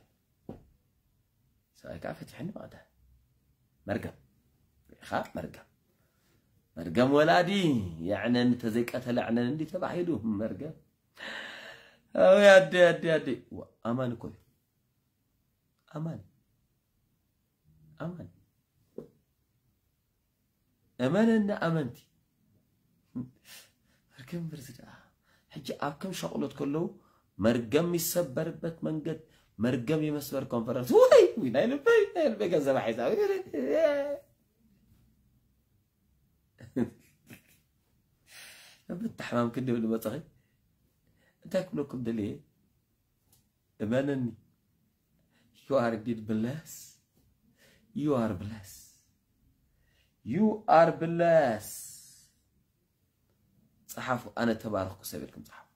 سايك عفتي حني بعدها مرقب خاف مرقب مرقم ولادي يعني انت زي قتل عنا اندي تبعيدو مرقم او يا دي يا دي يا دي امان كوي امان امان امان ان امانتي مرقم برزد حجي ابكم شغلت كله مرقم يسبربت منقد مرقم يمسبر كونفرنس وي وي نايل بي نايل بي كان زبا حيساوي بنت حمام كدي ولا بطخي تاكلو كبدا ليه أمانني you are indeed blessed you are blessed you are blessed صحفوا أنا تبارك وسبيلكم صحفوا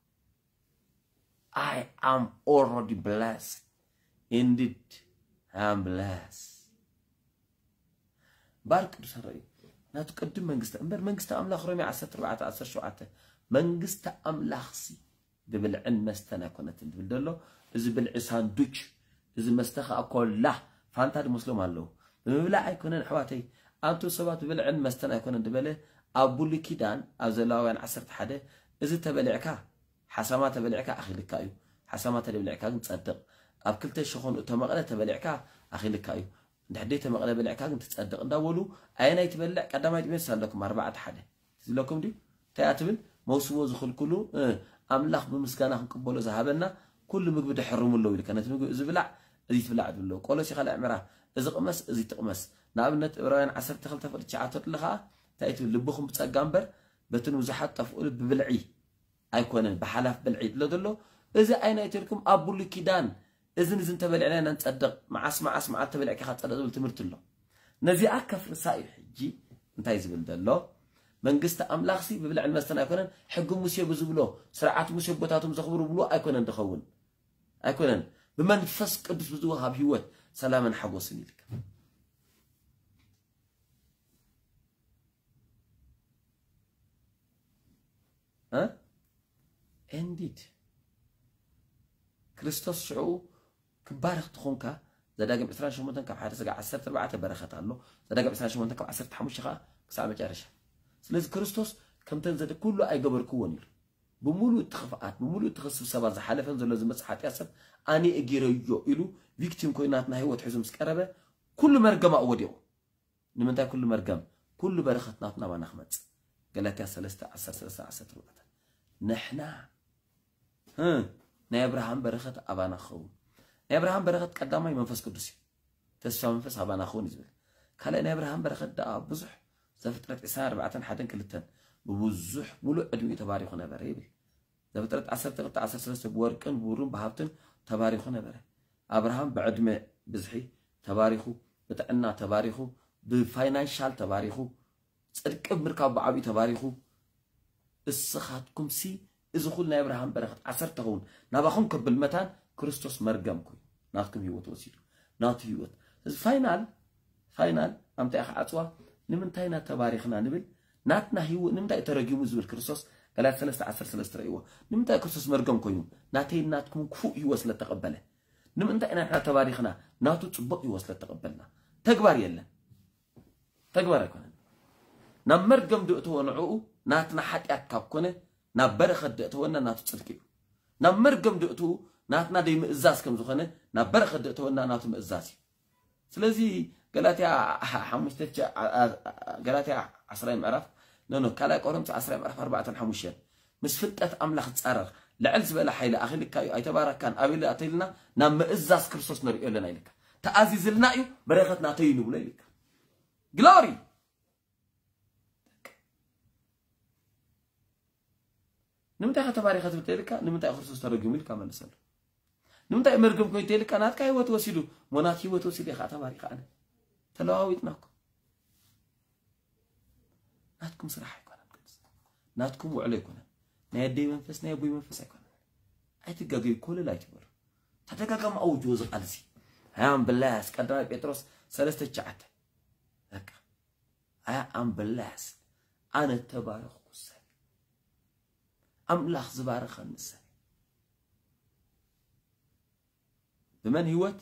I am already blessed indeed I am blessed بارك بسرعي ናቱ ቅድም መንግስቲ እምበር መንግስቲ ኣምላኽ ሮሜ 14 17 መንግስቲ ኣምላኽሲ ብብልዕን መስተን ኣይኮነትን ትብል ደሎ እዚ ብልዒ ሳንዱች እዚ መስተ ከዓ ኮላ ፋንታ ድመስሎም ኣለዉ ብምብላዕ ኣይኮነን ኣሕዋተይ ኣብቲ ሰባት ብብልዕን መስተን ኣይኮነን ድበለ ኣብ ብሉይ ኪዳን ኣብ ዘላውያን 11 እዚ ተበሊዕካ ሓሳማ ተበሊዕካ ኣኺልካ እዩ ሓሳማ ተበሊዕካ ግን ፀድቕ ኣብ ክልተ ሸኾን እቶ መቐለ ተበሊዕካ ኣኺልካ እዩ دحديت مغلب العكاك انت تصدق انداولو اينا يتبلع قدما يتمس لكم اربعه حدا زلكم دي تاتبل موسمو زخل كله املاح بمسكانه كنقبلو زهابنا كل مغب دحرم له يلك انت مغب زبلع ازي تبلع دلو قولو شي خلع عمره ازي قمس ازي تقمس نابنت ابراهيم 10 تخل تفرد شعات لها تايت لبخم بتصغامبر بتن وزحت طفول ببلعي ኣይኮነን ብሓላፍ በልዒ ስለዘሎ እዚ ዓይና ይትልኩም ኣብ ብሉይ ኪዳን إذن إذن تبلع لنا نتصدق مع اسمع اسمع تبلع كخات على دول تمرت له نزي أكف رسائل حجي نتايز بالدله من قست أملاخسي ببلع المستن أكونن حقهم مسيا بزبلو سرعة مسيا بوتاتهم زخبرو بلو أكونن دخون أكونن بمن فسق قدس بزوها بيوت سلاما حقوصني لك ها؟ أه؟ انديت كريستوس شعو كبارخ تخونك زداقم إسران شمونتن كاب حارسك عسر تربعة برخة تغلو زداقم إسران شمونتن كاب عسر تحموش شخاء كساعة مكارشة سلز كريستوس كمتن زد كله أي قبر كوانير بمولو التخفقات بمولو التخصص سبا زحالفن زلو زمس حاتي أسر آني إجيرو يو إلو ويكتيم كويناتنا هيوة حزو مسكربة كل مرقم أود يوم كل مرقم كل برخة تناتنا ما نخمت قالت يا سلستة عسر سلستة عسر تربعة نحنا ها نا إبراهام برخة أبانا خوم أبراهام بركت قدامه يمنفس كدوسي تسفى منفس ابانا خون زبل كلا إن أبراهام بركت دعا بزح زفترة إسان أربعة حدن كلتن ببزح ملو أدمي تباريخو نبرة يبل زفترة عسر تلت عسر سلسة بوركن بورون بهابتن تباريخو نبرة أبراهام بعدم بزحي تباريخو بتأنا تباريخو بفاينانشال تباريخو صدق مركب بعبي تباريخو السخاتكم سي إذا خلنا إبراهيم بركت عسر تهون نبخون كبل متان ክርስቶስ መርገም ኮይኑ ናብቶም ሂወት ወሲዱ ናቱ ሂወት እዚ ፋይናል ፋይናል ኣብ ምንታይ ከዓ ኣፅዋ ንምንታይና ተባሪኽና ንብል ናትና ሂወት ንምንታይ ተረጊሙ ዝብል ክርስቶስ ገላት 3 13 ረእይዎ ንምንታይ ክርስቶስ መርገም ኮይኑ ናተይን ናትኩም ክፉእ ሂወት ስለተቐበለ ንምንታይ ኢና ንሕና ተባሪኽና ናቱ ፅቡቅ ሂወት ስለተቐበልና ተግባር የለን ተግባር ኣይኮነን ናብ መርገም ድእትዎ ንዕኡ ናትና ሓጢኣት ካብ ኮነ ናብ በረኸት ድእትወና ናቱ ፅድቂ እዩ ናብ መርገም ድእትኡ ናትና ደይ ምእዛዝ ከም ዝኾነ ናብ በረኸት ደእተወና ናቱ ምእዛዝ እዩ ስለዚ ገላትያ ገላትያ 1 ምዕራፍ ኖኖ ካልኣይ ቆሮንቶስ 1 ምዕራፍ 4 5 ምስ ፍልጠት ኣምላኽ ትፃረር ልዕል ዝበለ ሓይሊ ኣኺልካ እዩ ኣይተባረካን ኣብለ ኣተይልና ናብ ምእዛዝ ክርስቶስ ንሪኦ ኣለና ኢልካ ተኣዚዝልና እዩ በረኸት ናተዩ ንብሎ ኢልካ ግሎሪ ንምንታይ ከተባሪኸ ትብል ተይልካ ንምንታይ ክርስቶስ ተረጊሙ ኢልካ መልሰሉ نمت أمركم كوي تلك أنا كاي وتوسيلو مناك وتوسيل خاتم باري خان تلاويت ناكم ناتكم صراحة يكون ناتكم وعلي يكون نادي منفس نابوي منفس يكون أتجاجي كل لا يكبر تتجاجم أو جوز قلزي هم بالله سكدرا بيتروس سلسة جعت ذكر أم بالله أنا تبارك وسهل أم لحظ بارك النسل بمن هيوت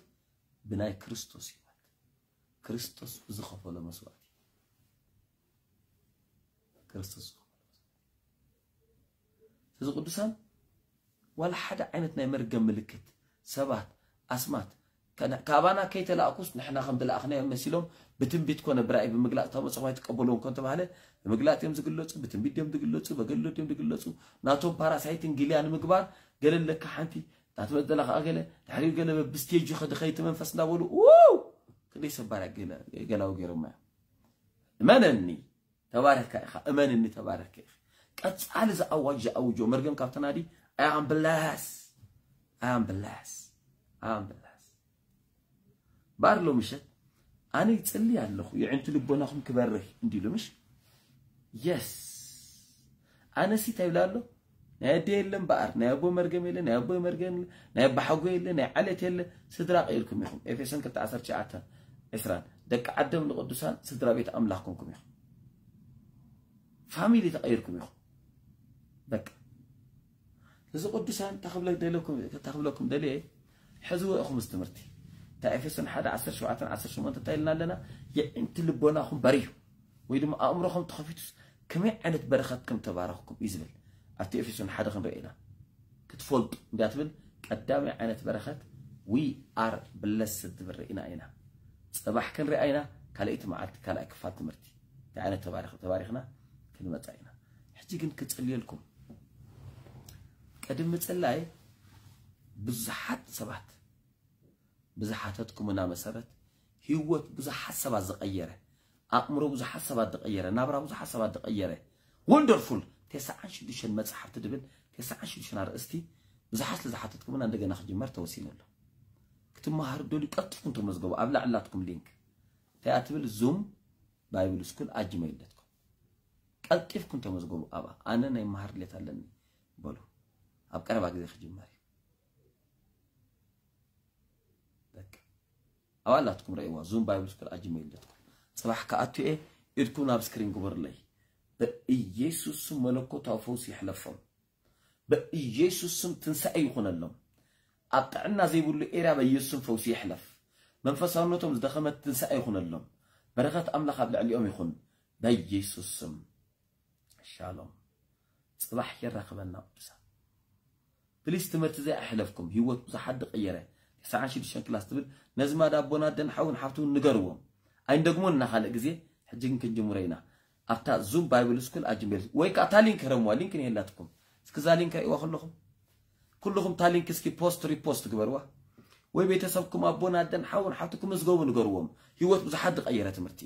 بناي كريستوس هيوت كريستوس زخفله مسዋዕት ክርስቶስ እዚ ቅዱሳን ዋላ ሓደ ዓይነት ናይ መርገም ምልክት ሰባት ኣስማት ካባና ከይተላእኩስ ንሕና ከም ዝለኣኽናዮም መሲሎም ብትንቢት ኮነ ብራእይ ብምግላፅ እታ መፅኹማ ይትቀበልዎም ኮን ተባሃለ ብምግላፅ እዮም ዝግለፁ ብትንቢት እዮም ዝግለፁ በገድሎት እዮም ዝግለፁ ናቶም ፓራሳይትን ግልያ ንምግባር ገለለካ ሓንቲ تاتبدل أكله تحرير جنا بستيج خد خيط من فسنا ولو أوه كذي سبارة جنا جنا وغيره ما منني تبارك يا أخي منني تبارك يا أخي كتسأل إذا أوجه أوجه مرجم كابتن دي أعم باللاس أعم باللاس أعم باللاس بارلو مشت أنا يتسلي على أخو يعني أنتوا لبوناكم كبره أنتوا مش يس أنا سيت أقول له ناي بار ناي ابو مرقم يلن ابو مرقم ناي بحقو يلن ناي علت يلن سدرا قيلكم يخم افسن كبت 19 20 دك عدم لقدسان سدرا بيت املاحكم كم يخم فاميلي تغيركم يخم بك እዚ ቅዱሳን ተኽብለክ ደለኩም ተኽብለኩም ደልየ ሕዝዎ ኢኹም ትምህርቲ እታ ኤፌሶን 1 17 18 እንታይ ኢልና ኣለና የዕንቲ ልቦናኹም በሪሁ ወይ ድማ ኣእምሮኹም ተኸፊቱስ ከመይ ዓይነት በረኸት ከም ተባረኽኩም እዩ ዝብል artificial xadaqan bay ila katfolb እንዳትብል ቀዳማይ ዓይነት በረኸት ዊ ኣር ብለስድ ብርኢና ኢና ፅባሕ ክንሪኣ ኢና ካልእቲ መዓልቲ ካልኣይ ክፋል ትምህርቲ እንታይ ዓይነት ተባሪኽና ክንመፃ ኢና ሕጂ ግን ክፅልየልኩም ቅድሚ ፅላይ ብዙሓት ሰባት ብዝሓተትኩምና መሰረት ህይወት ብዙሓት ሰባት ዝቀየረ ኣእምሮ ብዙሓት ሰባት ዝቀየረ ናብራ ብዙሓት ሰባት ዝቀየረ ወንደርፉል تسعان شدشن متصحف تدبن تسعان شدشن أرستي زحصل زحطتكم أنا دقنا خجمر توسين الله كتمهر دولي قطف كنتم مزقوا أبلع لاتكم لينك تأتبل زوم بايبل سكول أجميل لاتكم قطف كنتم مزقوا أبا أنا نيمهر لتالني بلو أبقى أنا باقي خجمر أولاتكم رأيوا زوم بايبل سكول أجميل لاتكم صباح كأتو إيه إدكم ناب سكرين قبر لي በኢየሱስ ስም መለኮት ኣፈውስ ይሕለፎም በኢየሱስ ስም ትንሣኤ ይኹነሎም ኣብ ጥዕና ዘይብሉ ኤርያ በኢየሱስ ስም ፈውሲ ይሕለፍ መንፈሳውነቶም ዝደኸመት ትንሣኤ ይኹነሎም በረኸት ኣምላኽ ኣብ ልዕሊኦም ይኹን በኢየሱስ ስም ሻሎም ፅባሕ የራኽበና ቅዱሳን ፕሊስ ትምህርቲ ዘይኣሕለፍኩም ሂወት ብዙሓደ ቀየረ 96 ክላስ ትብል ነዚ ማዳቦና ደንሓውን ሓፍቱን ንገርዎም ኣይንደግሞን እናኻልእ ግዜ ሕጂ ግን ክንጅምሮ ኢና أبتا زوم بايبل سكول أجمل ويك أتالين كرموا لينك نهلاتكم سكزا لينك أيوة خلهم كلهم تالين كسكي بوست ريبوست كبروا ወይ ቤተሰብኩም ኣቦን ኣደን ሓውን ሓፍትኩም ንዝገቡ ንገርዎም ህይወት ብዙሓት ዝቐየረ ትምህርቲ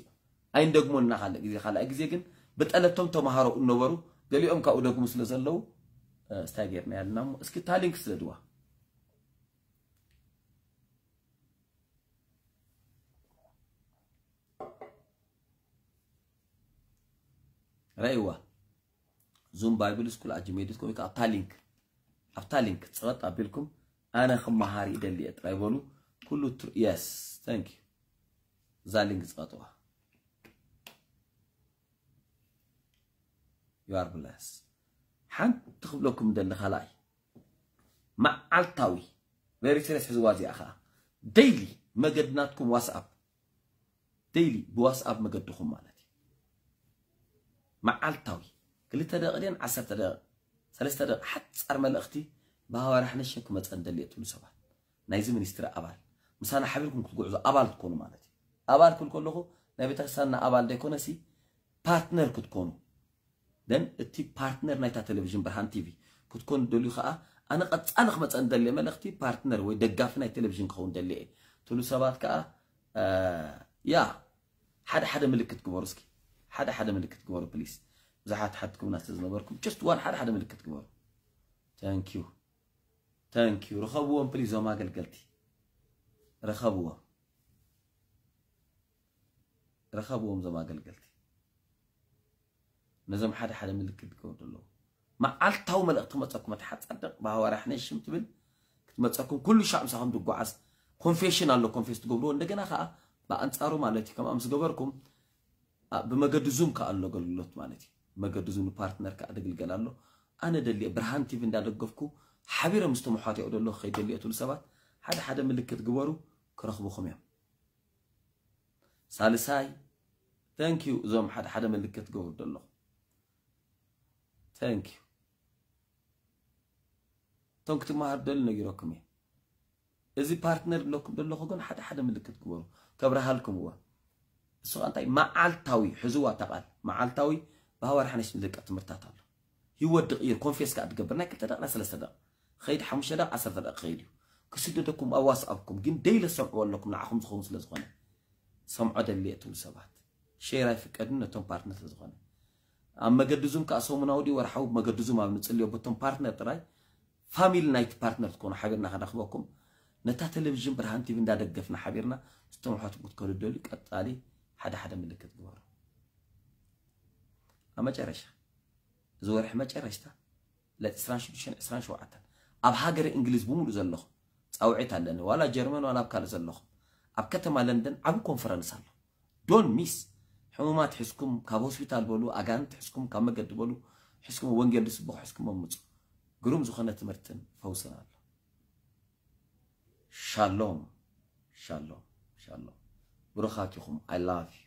ኣይን ደግሞ እና ካልእ ግዜ ካልኣይ ግዜ ግን ብጠለብቶም ተምሃሮ እነበሩ ገሊኦም ካብኡ ደጉሙ ስለ ዘለዉ ስታይ ጌርና ያለና እሞ እስኪ ታሊንክ ስለ ድዋ رأيوا زوم بايبل سكول أجمعيتكم يك أبتالينك أبتالينك تصوت أبيلكم أنا خم مهاري دلية رأيوا كله تر يس ثانك يو زالينك تصوتوا you are blessed ሓንቲ ትኽብለኩም ደሊ ካልኣይ መዓልታዊ very serious እዚኣ ከዓ daily መገድናትኩም ዋስኣፕ ደይሊ ብዋስኣፕ መገድኹም ማለት معالتاوي كلتا دقيقتين 10 دقائق 3 دقائق حتى أختي بها راح نشك مصن دليت تلو سبع نايز مينستر ابال مسانا حبيركم كلغوز ابال تكونو مالتي ابال كل لغو نبي تكسانا ابال ديكونسي ፓርትነር ክትኮኑ ደን እቲ ፓርትነር ናይታ ቴሌቭዥን ብርሃን ቲቪ ክትኮኑ ደልዩ ከዓ أنا ቀፃሊ ክመፀ እንደልየ መልእኽቲ ፓርትነር ወይ ደጋፊ ናይ ቴሌቭዥን ክኸውን ደልየ ትብሉ ሰባት ከዓ ያ يا حد حد ግበሩ እስኪ حدا حدا ملك تقول بليس زحات حد تكون ناس تزنبركم جست وان حدا حدا ملك تقول thank you thank you رخبوهم بليس وما قل قلتي رخبوهم رخبوهم زما قل قلتي نزم حدا حدا ملك تقول الله ما علتهم ملقتهم تقول ما تحد صدق ما هو راح نشم تبل ما تقول كل شعب سهم دقوا عز confession الله confess تقولون دقنا خا بقى انت ارو مالتي كم امس قبركم بمجدزون كألو قلولوت مالتي مجدزون بارتنر كأدقل قلالو أنا دلي برهان تيف إن دقفكو حبيرة مستمحاتي أقول الله خير دلي أتول سبات حدا حدا ملكة جوارو كرخبو خميم سالساي ثانك يو زوم حدا حدا ملكة جوارو دلو ثانك يو تونكت ما هردل نجيركم إذا بارتنر لكم دلو خجون حدا حدا ملكة جوارو كبرها هو ንሱ ከዓ እንታይ መዓልታዊ ሕዝዋ ተባል መዓልታዊ ብሃዋር ሓነሽ ንደቂቕ ትምህርትታት ኣሎ ይወድቕ እዩ ኮንፌስ ከዓ ትገብር ናይ ክልተ ደቕ ናይ ሰለስተ ደቕ ከይድ ሓሙሽተ ደቕ ዓሰርተ ደቕ ከይድ እዩ ክስደደኩም ኣብ ዋስኣብኩም ግን ደይለ ሰምዕዎ ኣለኩም ንዓኹም ዝኸውን ስለ ዝኾነ ሰምዖ ደልየ እትብሉ ሰባት ሼር ኣይፍቀድን ነቶም ፓርትነር ስለ ዝኾነ ኣብ መገዲ ዙም ከዓ ሰሙናዊ ድዩ ወርሓዊ መገዲ ዙም ኣብ ንፅልዮ በቶም ፓርትነር ጥራይ ፋሚሊ ናይቲ ፓርትነር ትኮኑ ሓቢርና ከነኽበኩም ነታ ቴሌቭዥን ብርሃን ቲቪ እንዳደገፍና ሓቢርና ዝተምሖትኩም ክትከሉ ደልዩ ቀጣሊ ሓደ ሓደ ምልክት ግበሩ ኣብ መጨረሻ ዝወርሒ መጨረሽታ ለ2627 ኣብ ሃገር እንግሊዝ ብሙሉእ ዘለኹ ፃውዒት ኣለኒ ዋላ ጀርመን ዋላ ኣብ ካልእ ዘለኹ ኣብ ከተማ ለንደን ዓብ ኮንፈረንስ ኣሎ ዶን ሚስ ሕሙማት ሒዝኩም ካብ ሆስፒታል በሉ ኣጋንት ሒዝኩም ካብ መገዲ በሉ ሒዝኩም ወንጌል ድስብኹ ሒዝኩም ኣምፁ ግሩም ዝኾነ ትምህርትን ፈውስን ኣሎ ሻሎም ሻሎም ሻሎም برخاتكم I love you